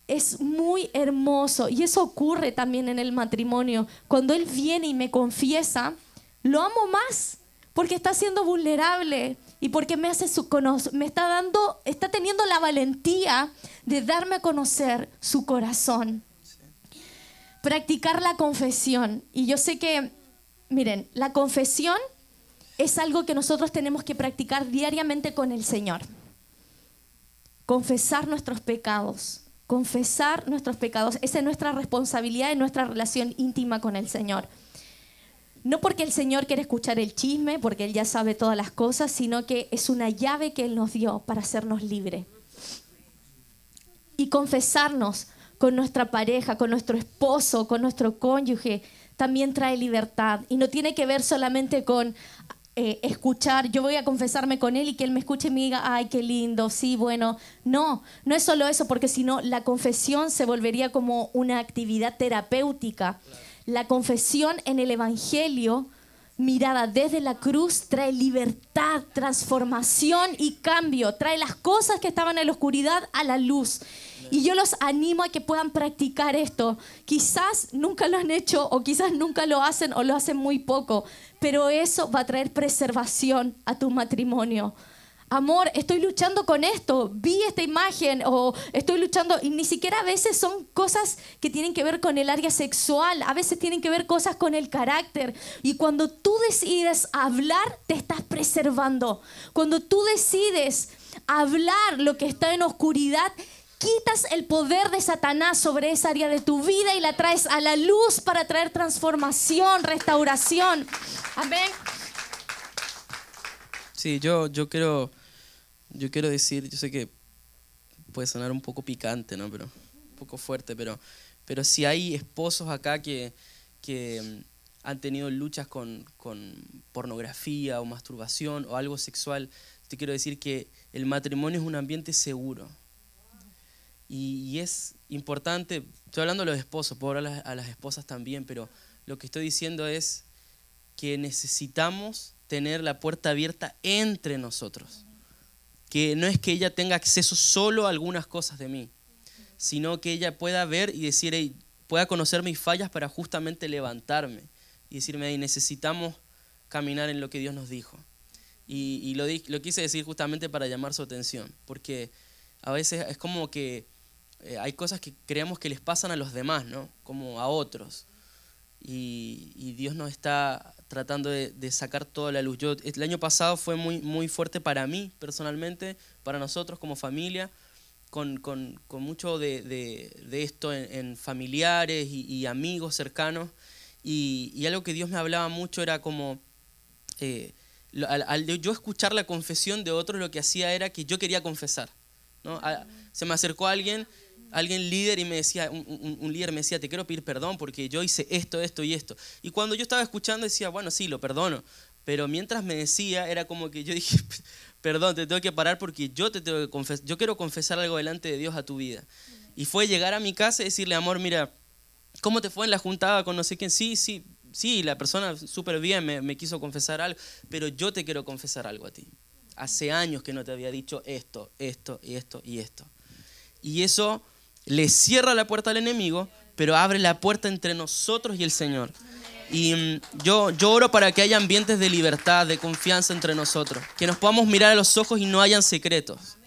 es muy hermoso. Y eso ocurre también en el matrimonio. Cuando él viene y me confiesa, lo amo más porque está siendo vulnerable, y porque me hace su me está dando, está teniendo la valentía de darme a conocer su corazón. Practicar la confesión. Y yo sé que, miren, la confesión es algo que nosotros tenemos que practicar diariamente con el Señor. Confesar nuestros pecados, confesar nuestros pecados. Esa es nuestra responsabilidad en nuestra relación íntima con el Señor. No porque el Señor quiere escuchar el chisme, porque Él ya sabe todas las cosas, sino que es una llave que Él nos dio para hacernos libres. Y confesarnos con nuestra pareja, con nuestro esposo, con nuestro cónyuge, también trae libertad. Y no tiene que ver solamente con eh, escuchar, yo voy a confesarme con él y que él me escuche y me diga, ay, qué lindo, sí, bueno. No, no es solo eso, porque si no, la confesión se volvería como una actividad terapéutica. La confesión en el Evangelio mirada desde la cruz trae libertad, transformación y cambio, trae las cosas que estaban en la oscuridad a la luz. Y yo los animo a que puedan practicar esto. Quizás nunca lo han hecho o quizás nunca lo hacen o lo hacen muy poco, pero eso va a traer preservación a tu matrimonio amor, estoy luchando con esto, vi esta imagen o estoy luchando, y ni siquiera a veces son cosas que tienen que ver con el área sexual, a veces tienen que ver cosas con el carácter. Y cuando tú decides hablar, te estás preservando. Cuando tú decides hablar lo que está en oscuridad, quitas el poder de Satanás sobre esa área de tu vida y la traes a la luz para traer transformación, restauración. Amén. Sí, yo, yo quiero. Yo quiero decir, yo sé que puede sonar un poco picante, ¿no? Pero. Un poco fuerte, pero. Pero si hay esposos acá que. Mm, han tenido luchas con, pornografía o masturbación o algo sexual, te quiero decir que el matrimonio es un ambiente seguro. Y, es importante, estoy hablando de los esposos, puedo hablar a las esposas también, pero lo que estoy diciendo es que necesitamos tener la puerta abierta entre nosotros. Que no es que ella tenga acceso solo a algunas cosas de mí, sino que ella pueda ver y decir, pueda conocer mis fallas para justamente levantarme y decirme, necesitamos caminar en lo que Dios nos dijo. Y, lo, quise decir justamente para llamar su atención, porque a veces es como que eh, hay cosas que creemos que les pasan a los demás, ¿no? Como a otros. Y, y Dios nos está tratando de, sacar toda la luz. el año pasado fue muy, muy fuerte para mí personalmente, para nosotros como familia, con, mucho de, esto en, familiares y, amigos cercanos. Y, algo que Dios me hablaba mucho era como, eh, al, yo escuchar la confesión de otros, lo que hacía era que yo quería confesar. ¿no? se me acercó alguien alguien líder y me decía, un, líder me decía, te quiero pedir perdón porque yo hice esto, esto y esto. Y cuando yo estaba escuchando decía, bueno, sí, lo perdono. Pero mientras me decía, era como que yo dije, perdón, te tengo que parar porque yo, te tengo que yo quiero confesar algo delante de Dios a tu vida. Y fue llegar a mi casa y decirle, amor, mira, ¿cómo te fue en la juntada con no sé quién? Sí, sí, sí, la persona súper bien me, me quiso confesar algo, pero yo te quiero confesar algo a ti. Hace años que no te había dicho esto, esto y esto y esto. Y eso le cierra la puerta al enemigo, pero abre la puerta entre nosotros y el Señor. Y mm, yo, yo oro para que haya ambientes de libertad, de confianza entre nosotros, que nos podamos mirar a los ojos y no hayan secretos,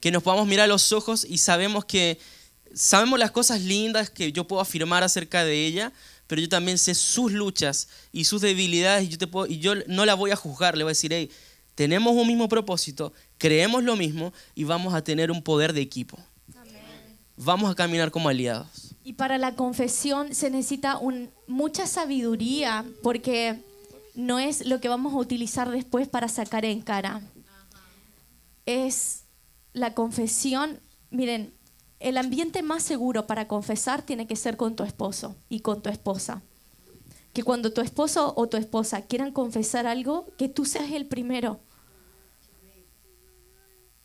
que nos podamos mirar a los ojos y sabemos que sabemos las cosas lindas que yo puedo afirmar acerca de ella, pero yo también sé sus luchas y sus debilidades y yo, te puedo, y yo no la voy a juzgar, le voy a decir, hey, tenemos un mismo propósito, creemos lo mismo y vamos a tener un poder de equipo vamos a caminar como aliados. Y para la confesión se necesita mucha sabiduría porque no es lo que vamos a utilizar después para sacar en cara. Es la confesión, miren, el ambiente más seguro para confesar tiene que ser con tu esposo y con tu esposa. Que cuando tu esposo o tu esposa quieran confesar algo, que tú seas el primero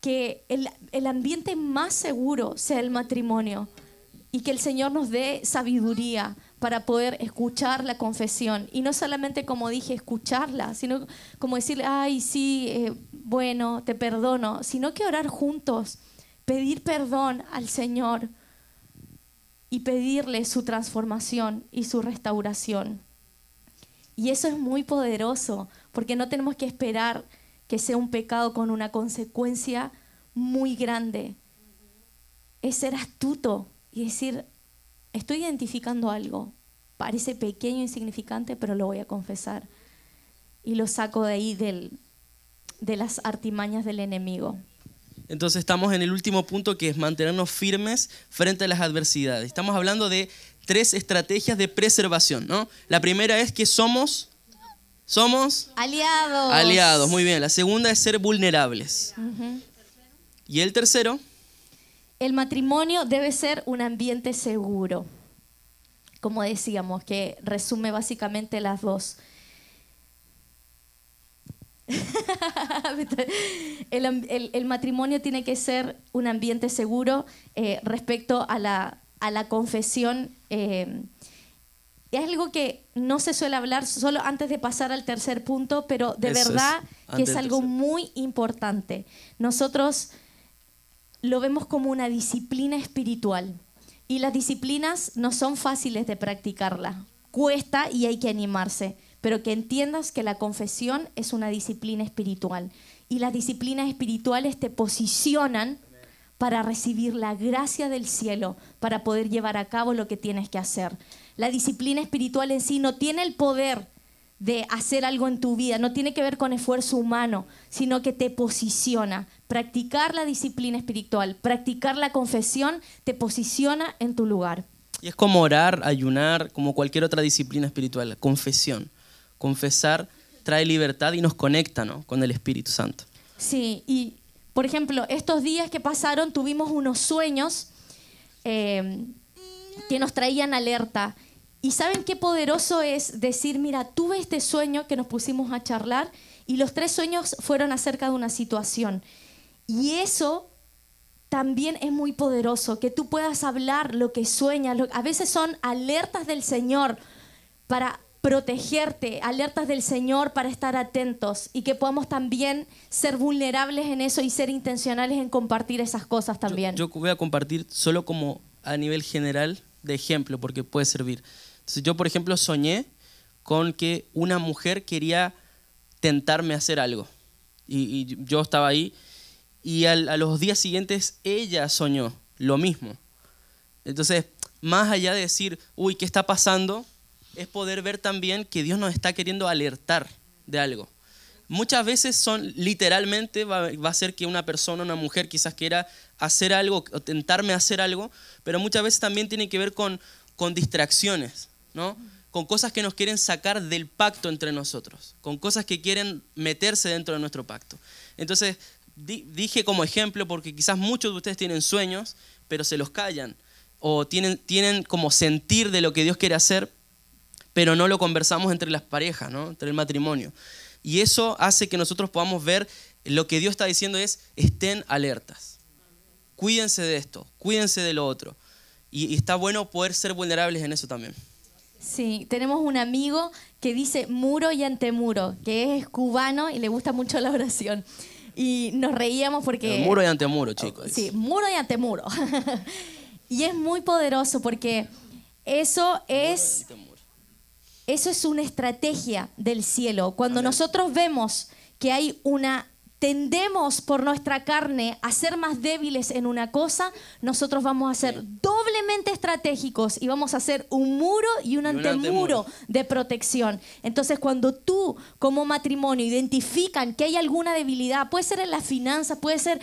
que el, ambiente más seguro sea el matrimonio y que el Señor nos dé sabiduría para poder escuchar la confesión. Y no solamente, como dije, escucharla, sino como decirle, ay, sí, eh, bueno, te perdono, sino que orar juntos, pedir perdón al Señor y pedirle su transformación y su restauración. Y eso es muy poderoso, porque no tenemos que esperar que sea un pecado con una consecuencia muy grande. Es ser astuto y decir, estoy identificando algo, parece pequeño, e insignificante, pero lo voy a confesar. Y lo saco de ahí del, de las artimañas del enemigo. Entonces estamos en el último punto que es mantenernos firmes frente a las adversidades. Estamos hablando de tres estrategias de preservación, ¿no? La primera es que somos somos aliados. Aliados, muy bien. La segunda es ser vulnerables. Y el tercero. El matrimonio debe ser un ambiente seguro. Como decíamos, que resume básicamente las dos. el, matrimonio tiene que ser un ambiente seguro eh, respecto a la, confesión. Eh, es algo que no se suele hablar solo antes de pasar al tercer punto, pero de verdad que es algo muy importante. Nosotros lo vemos como una disciplina espiritual y las disciplinas no son fáciles de practicarla. Cuesta y hay que animarse, pero que entiendas que la confesión es una disciplina espiritual y las disciplinas espirituales te posicionan para recibir la gracia del cielo, para poder llevar a cabo lo que tienes que hacer. La disciplina espiritual en sí no tiene el poder de hacer algo en tu vida, no tiene que ver con esfuerzo humano, sino que te posiciona. Practicar la disciplina espiritual, practicar la confesión, te posiciona en tu lugar. Y es como orar, ayunar, como cualquier otra disciplina espiritual, confesión. Confesar trae libertad y nos conecta con el Espíritu Santo. Sí, y por ejemplo, estos días que pasaron tuvimos unos sueños. Eh, que nos traían alerta. Y saben qué poderoso es decir, mira, tuve este sueño que nos pusimos a charlar y los tres sueños fueron acerca de una situación. Y eso también es muy poderoso, que tú puedas hablar lo que sueñas. a veces son alertas del Señor para protegerte, alertas del Señor para estar atentos y que podamos también ser vulnerables en eso y ser intencionales en compartir esas cosas también. yo voy a compartir solo como a nivel general de ejemplo, porque puede servir. Entonces yo, por ejemplo, soñé con que una mujer quería tentarme a hacer algo. Y, yo estaba ahí y a los días siguientes ella soñó lo mismo. Entonces, más allá de decir, uy, ¿qué está pasando? Es poder ver también que Dios nos está queriendo alertar de algo. Muchas veces son literalmente, va a ser que una persona, una mujer quizás que era hacer algo o tentarme a hacer algo, pero muchas veces también tiene que ver con, con distracciones, ¿no? con cosas que nos quieren sacar del pacto entre nosotros, con cosas que quieren meterse dentro de nuestro pacto. Entonces, dije como ejemplo, porque quizás muchos de ustedes tienen sueños, pero se los callan, o tienen, tienen como sentir de lo que Dios quiere hacer, pero no lo conversamos entre las parejas, entre el matrimonio. Y eso hace que nosotros podamos ver lo que Dios está diciendo es, estén alertas cuídense de esto, cuídense de lo otro. Y, está bueno poder ser vulnerables en eso también. Sí, tenemos un amigo que dice muro y antemuro, que es cubano y le gusta mucho la oración. Y nos reíamos porque... muro y antemuro, chicos. Sí, muro y antemuro. y es muy poderoso porque eso es... Eso es una estrategia del cielo. Cuando nosotros vemos que hay una tendemos por nuestra carne a ser más débiles en una cosa, nosotros vamos a ser doblemente estratégicos y vamos a hacer un muro y un, antemuro, de protección. Entonces, cuando tú como matrimonio identifican que hay alguna debilidad, puede ser en las finanzas, puede ser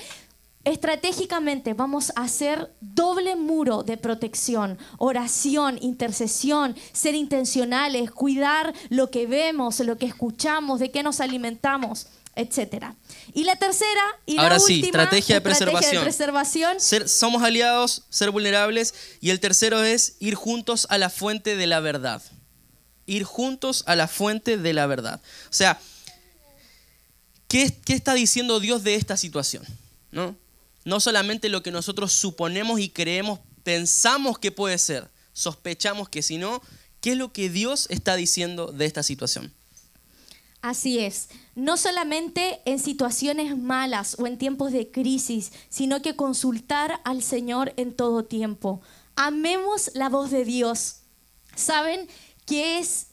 Estratégicamente vamos a hacer doble muro de protección, oración, intercesión, ser intencionales, cuidar lo que vemos, lo que escuchamos, de qué nos alimentamos etcétera. Y la tercera y Ahora la sí, última, estrategia, de, preservación. de somos aliados, ser vulnerables y el tercero es ir juntos a la fuente de la verdad. Ir juntos a la fuente de la verdad. O sea, ¿qué, qué está diciendo Dios de esta situación? ¿No? no solamente lo que nosotros suponemos y creemos, pensamos que puede ser, sospechamos que si no, ¿qué es lo que Dios está diciendo de esta situación? Así es no solamente en situaciones malas o en tiempos de crisis, sino que consultar al Señor en todo tiempo. Amemos la voz de Dios. ¿Saben que es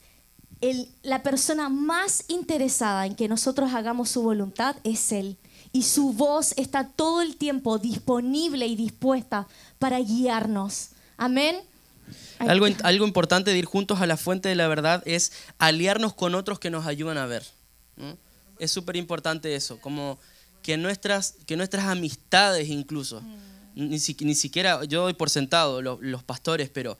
la persona más interesada en que nosotros hagamos su voluntad? Es Él. Y su voz está todo el tiempo disponible y dispuesta para guiarnos. Amén. Algo, algo importante de ir juntos a la fuente de la verdad es aliarnos con otros que nos ayudan a ver es súper importante eso, como que nuestras, que nuestras amistades incluso, mm. ni, ni, siquiera, yo doy por sentado los, pastores, pero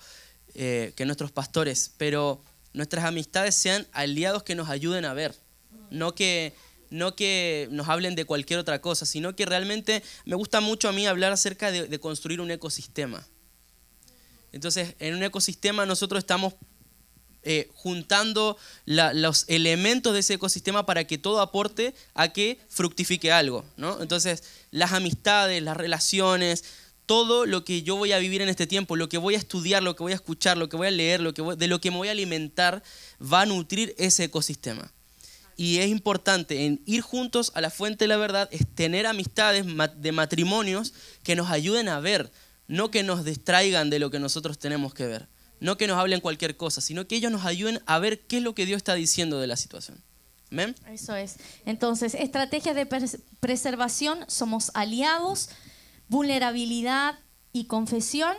eh, que nuestros pastores, pero nuestras amistades sean aliados que nos ayuden a ver, mm. no que, no que nos hablen de cualquier otra cosa, sino que realmente me gusta mucho a mí hablar acerca de, de construir un ecosistema. Entonces, en un ecosistema nosotros estamos eh, juntando los elementos de ese ecosistema para que todo aporte a que fructifique algo, Entonces, las amistades, las relaciones, todo lo que yo voy a vivir en este tiempo, lo que voy a estudiar, lo que voy a escuchar, lo que voy a leer, lo que de lo que me voy a alimentar, va a nutrir ese ecosistema. Y es importante en ir juntos a la fuente de la verdad, es tener amistades de matrimonios que nos ayuden a ver, no que nos distraigan de lo que nosotros tenemos que ver. No que nos hablen cualquier cosa, sino que ellos nos ayuden a ver qué es lo que Dios está diciendo de la situación. ¿Amén? Eso es. Entonces, estrategias de preservación, somos aliados, vulnerabilidad y confesión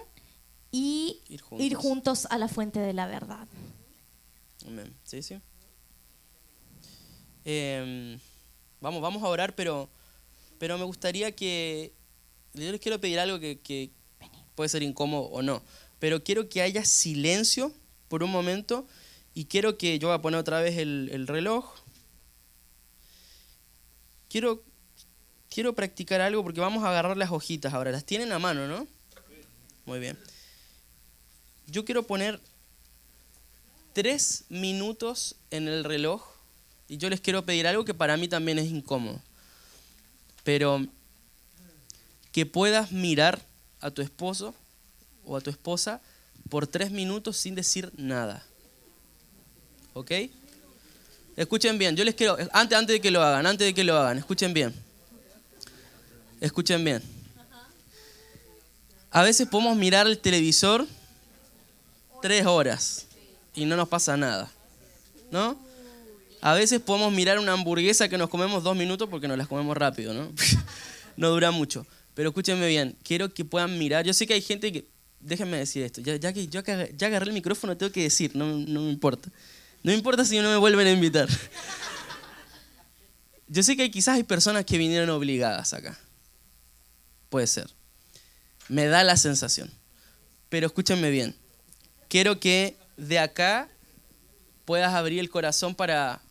y ir juntos, a la fuente de la verdad. Amén. Sí, sí. Em, vamos, vamos a orar, pero, pero me gustaría que... Yo les quiero pedir algo que puede ser incómodo o no pero quiero que haya silencio por un momento y quiero que yo voy a poner otra vez el, el reloj. Quiero, quiero practicar algo porque vamos a agarrar las hojitas ahora. Las tienen a mano, ¿no? Muy bien. Yo quiero poner tres minutos en el reloj y yo les quiero pedir algo que para mí también es incómodo. Pero que puedas mirar a tu esposo o a tu esposa por tres minutos sin decir nada. ¿Ok? Escuchen bien, yo les quiero, antes, antes de que lo hagan, antes de que lo hagan, escuchen bien. Escuchen bien. A veces podemos mirar el televisor tres horas y no nos pasa nada, ¿no? A veces podemos mirar una hamburguesa que nos comemos dos minutos porque nos las comemos rápido, ¿no? no dura mucho. Pero escúchenme bien, quiero que puedan mirar. Yo sé que hay gente que déjenme decir esto. Ya, que yo ya agarré el micrófono, tengo que decir, no, me importa. No importa si no me vuelven a invitar. Yo sé que quizás hay personas que vinieron obligadas acá. Puede ser. Me da la sensación. Pero escúchenme bien. Quiero que de acá puedas abrir el corazón para,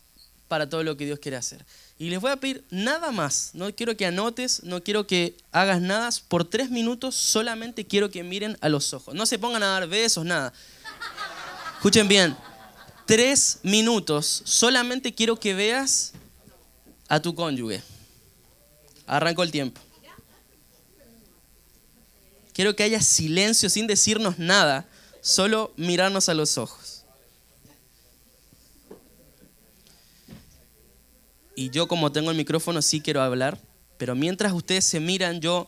para todo lo que Dios quiere hacer. Y les voy a pedir nada más. No quiero que anotes, no quiero que hagas nada. Por tres minutos solamente quiero que miren a los ojos. No se pongan a dar besos, nada. Escuchen bien. Tres minutos. Solamente quiero que veas a tu cónyuge. Arranco el tiempo. Quiero que haya silencio sin decirnos nada. Solo mirarnos a los ojos. y yo como tengo el micrófono sí quiero hablar, pero mientras ustedes se miran, yo,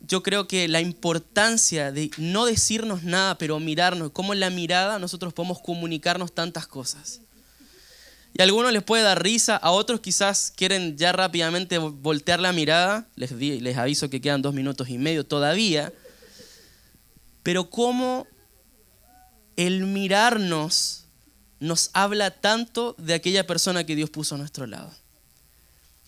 yo creo que la importancia de no decirnos nada, pero mirarnos, cómo en la mirada nosotros podemos comunicarnos tantas cosas. Y a algunos les puede dar risa, a otros quizás quieren ya rápidamente voltear la mirada, les, les aviso que quedan dos minutos y medio todavía, pero cómo el mirarnos nos habla tanto de aquella persona que Dios puso a nuestro lado.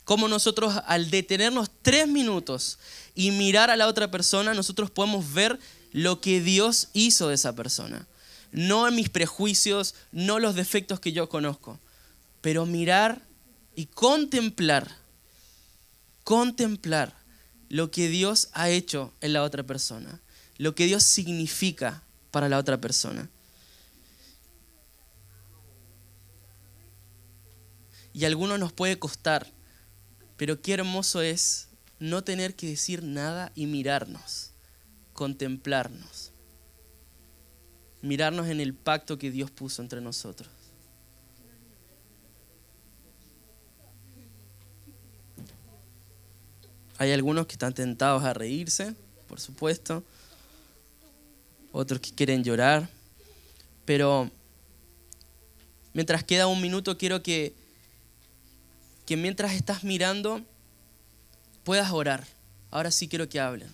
Como nosotros al detenernos tres minutos y mirar a la otra persona, nosotros podemos ver lo que Dios hizo de esa persona. No en mis prejuicios, no los defectos que yo conozco, pero mirar y contemplar, contemplar lo que Dios ha hecho en la otra persona, lo que Dios significa para la otra persona. y algunos nos puede costar, pero qué hermoso es no tener que decir nada y mirarnos, contemplarnos, mirarnos en el pacto que Dios puso entre nosotros. Hay algunos que están tentados a reírse, por supuesto, otros que quieren llorar, pero mientras queda un minuto quiero que que mientras estás mirando puedas orar. Ahora sí quiero que hablen.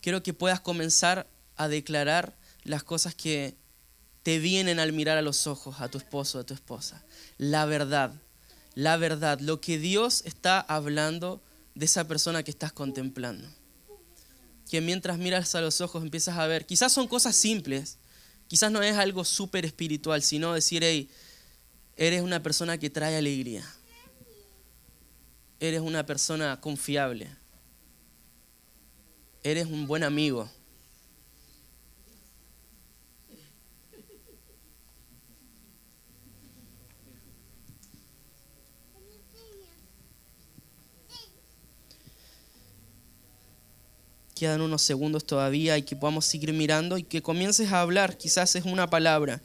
Quiero que puedas comenzar a declarar las cosas que te vienen al mirar a los ojos a tu esposo, o a tu esposa. La verdad, la verdad, lo que Dios está hablando de esa persona que estás contemplando. Que mientras miras a los ojos empiezas a ver, quizás son cosas simples, quizás no es algo súper espiritual, sino decir, hey, eres una persona que trae alegría eres una persona confiable. Eres un buen amigo. Quedan unos segundos todavía y que podamos seguir mirando y que comiences a hablar. Quizás es una palabra.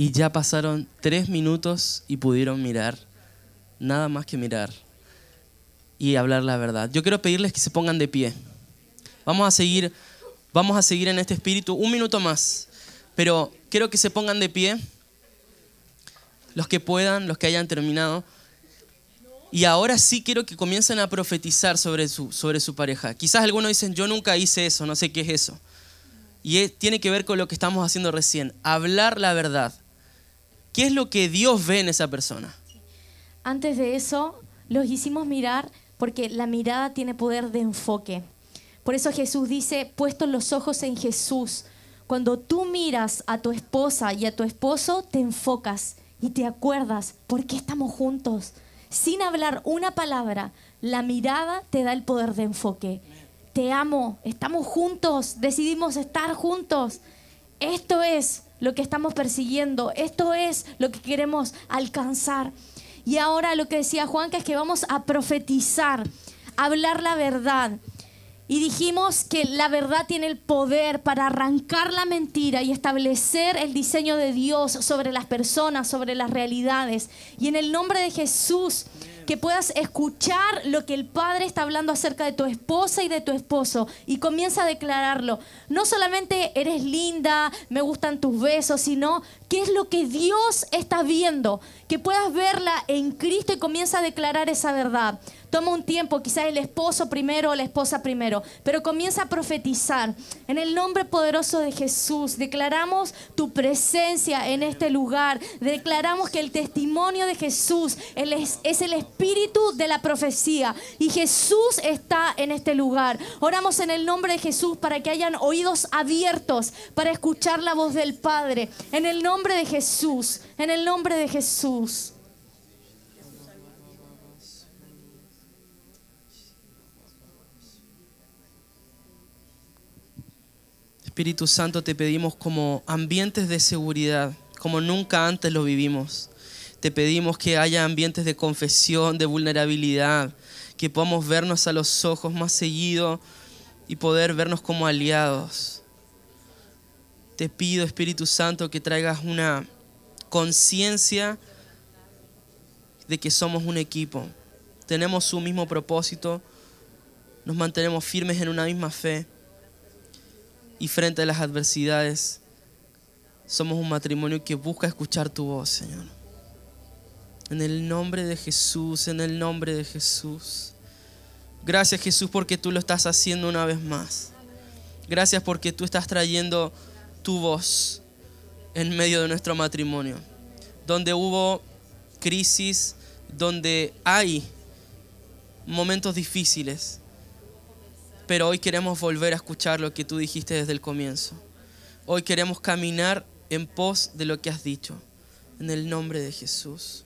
Y ya pasaron tres minutos y pudieron mirar, nada más que mirar y hablar la verdad. Yo quiero pedirles que se pongan de pie. Vamos a seguir, vamos a seguir en este espíritu un minuto más, pero quiero que se pongan de pie los que puedan, los que hayan terminado. Y ahora sí quiero que comiencen a profetizar sobre su, sobre su pareja. Quizás algunos dicen, yo nunca hice eso, no sé qué es eso. Y tiene que ver con lo que estamos haciendo recién, hablar la verdad. ¿Qué es lo que Dios ve en esa persona? Antes de eso, los hicimos mirar porque la mirada tiene poder de enfoque. Por eso Jesús dice, puestos los ojos en Jesús. Cuando tú miras a tu esposa y a tu esposo, te enfocas y te acuerdas por qué estamos juntos. Sin hablar una palabra, la mirada te da el poder de enfoque. Te amo, estamos juntos, decidimos estar juntos. Esto es lo que estamos persiguiendo, esto es lo que queremos alcanzar. Y ahora lo que decía Juan, que es que vamos a profetizar, hablar la verdad. Y dijimos que la verdad tiene el poder para arrancar la mentira y establecer el diseño de Dios sobre las personas, sobre las realidades. Y en el nombre de Jesús, que puedas escuchar lo que el Padre está hablando acerca de tu esposa y de tu esposo y comienza a declararlo. No solamente eres linda, me gustan tus besos, sino qué es lo que Dios está viendo, que puedas verla en Cristo y comienza a declarar esa verdad. Toma un tiempo, quizás el esposo primero o la esposa primero, pero comienza a profetizar. En el nombre poderoso de Jesús, declaramos tu presencia en este lugar. Declaramos que el testimonio de Jesús es, es el espíritu de la profecía y Jesús está en este lugar. Oramos en el nombre de Jesús para que hayan oídos abiertos para escuchar la voz del Padre. En el nombre de Jesús, en el nombre de Jesús. Espíritu Santo, te pedimos como ambientes de seguridad, como nunca antes lo vivimos. Te pedimos que haya ambientes de confesión, de vulnerabilidad, que podamos vernos a los ojos más seguido y poder vernos como aliados. Te pido, Espíritu Santo, que traigas una conciencia de que somos un equipo. Tenemos un mismo propósito, nos mantenemos firmes en una misma fe y frente a las adversidades, somos un matrimonio que busca escuchar tu voz, Señor. En el nombre de Jesús, en el nombre de Jesús. Gracias Jesús porque tú lo estás haciendo una vez más. Gracias porque tú estás trayendo tu voz en medio de nuestro matrimonio. Donde hubo crisis, donde hay momentos difíciles pero hoy queremos volver a escuchar lo que tú dijiste desde el comienzo. Hoy queremos caminar en pos de lo que has dicho. En el nombre de Jesús.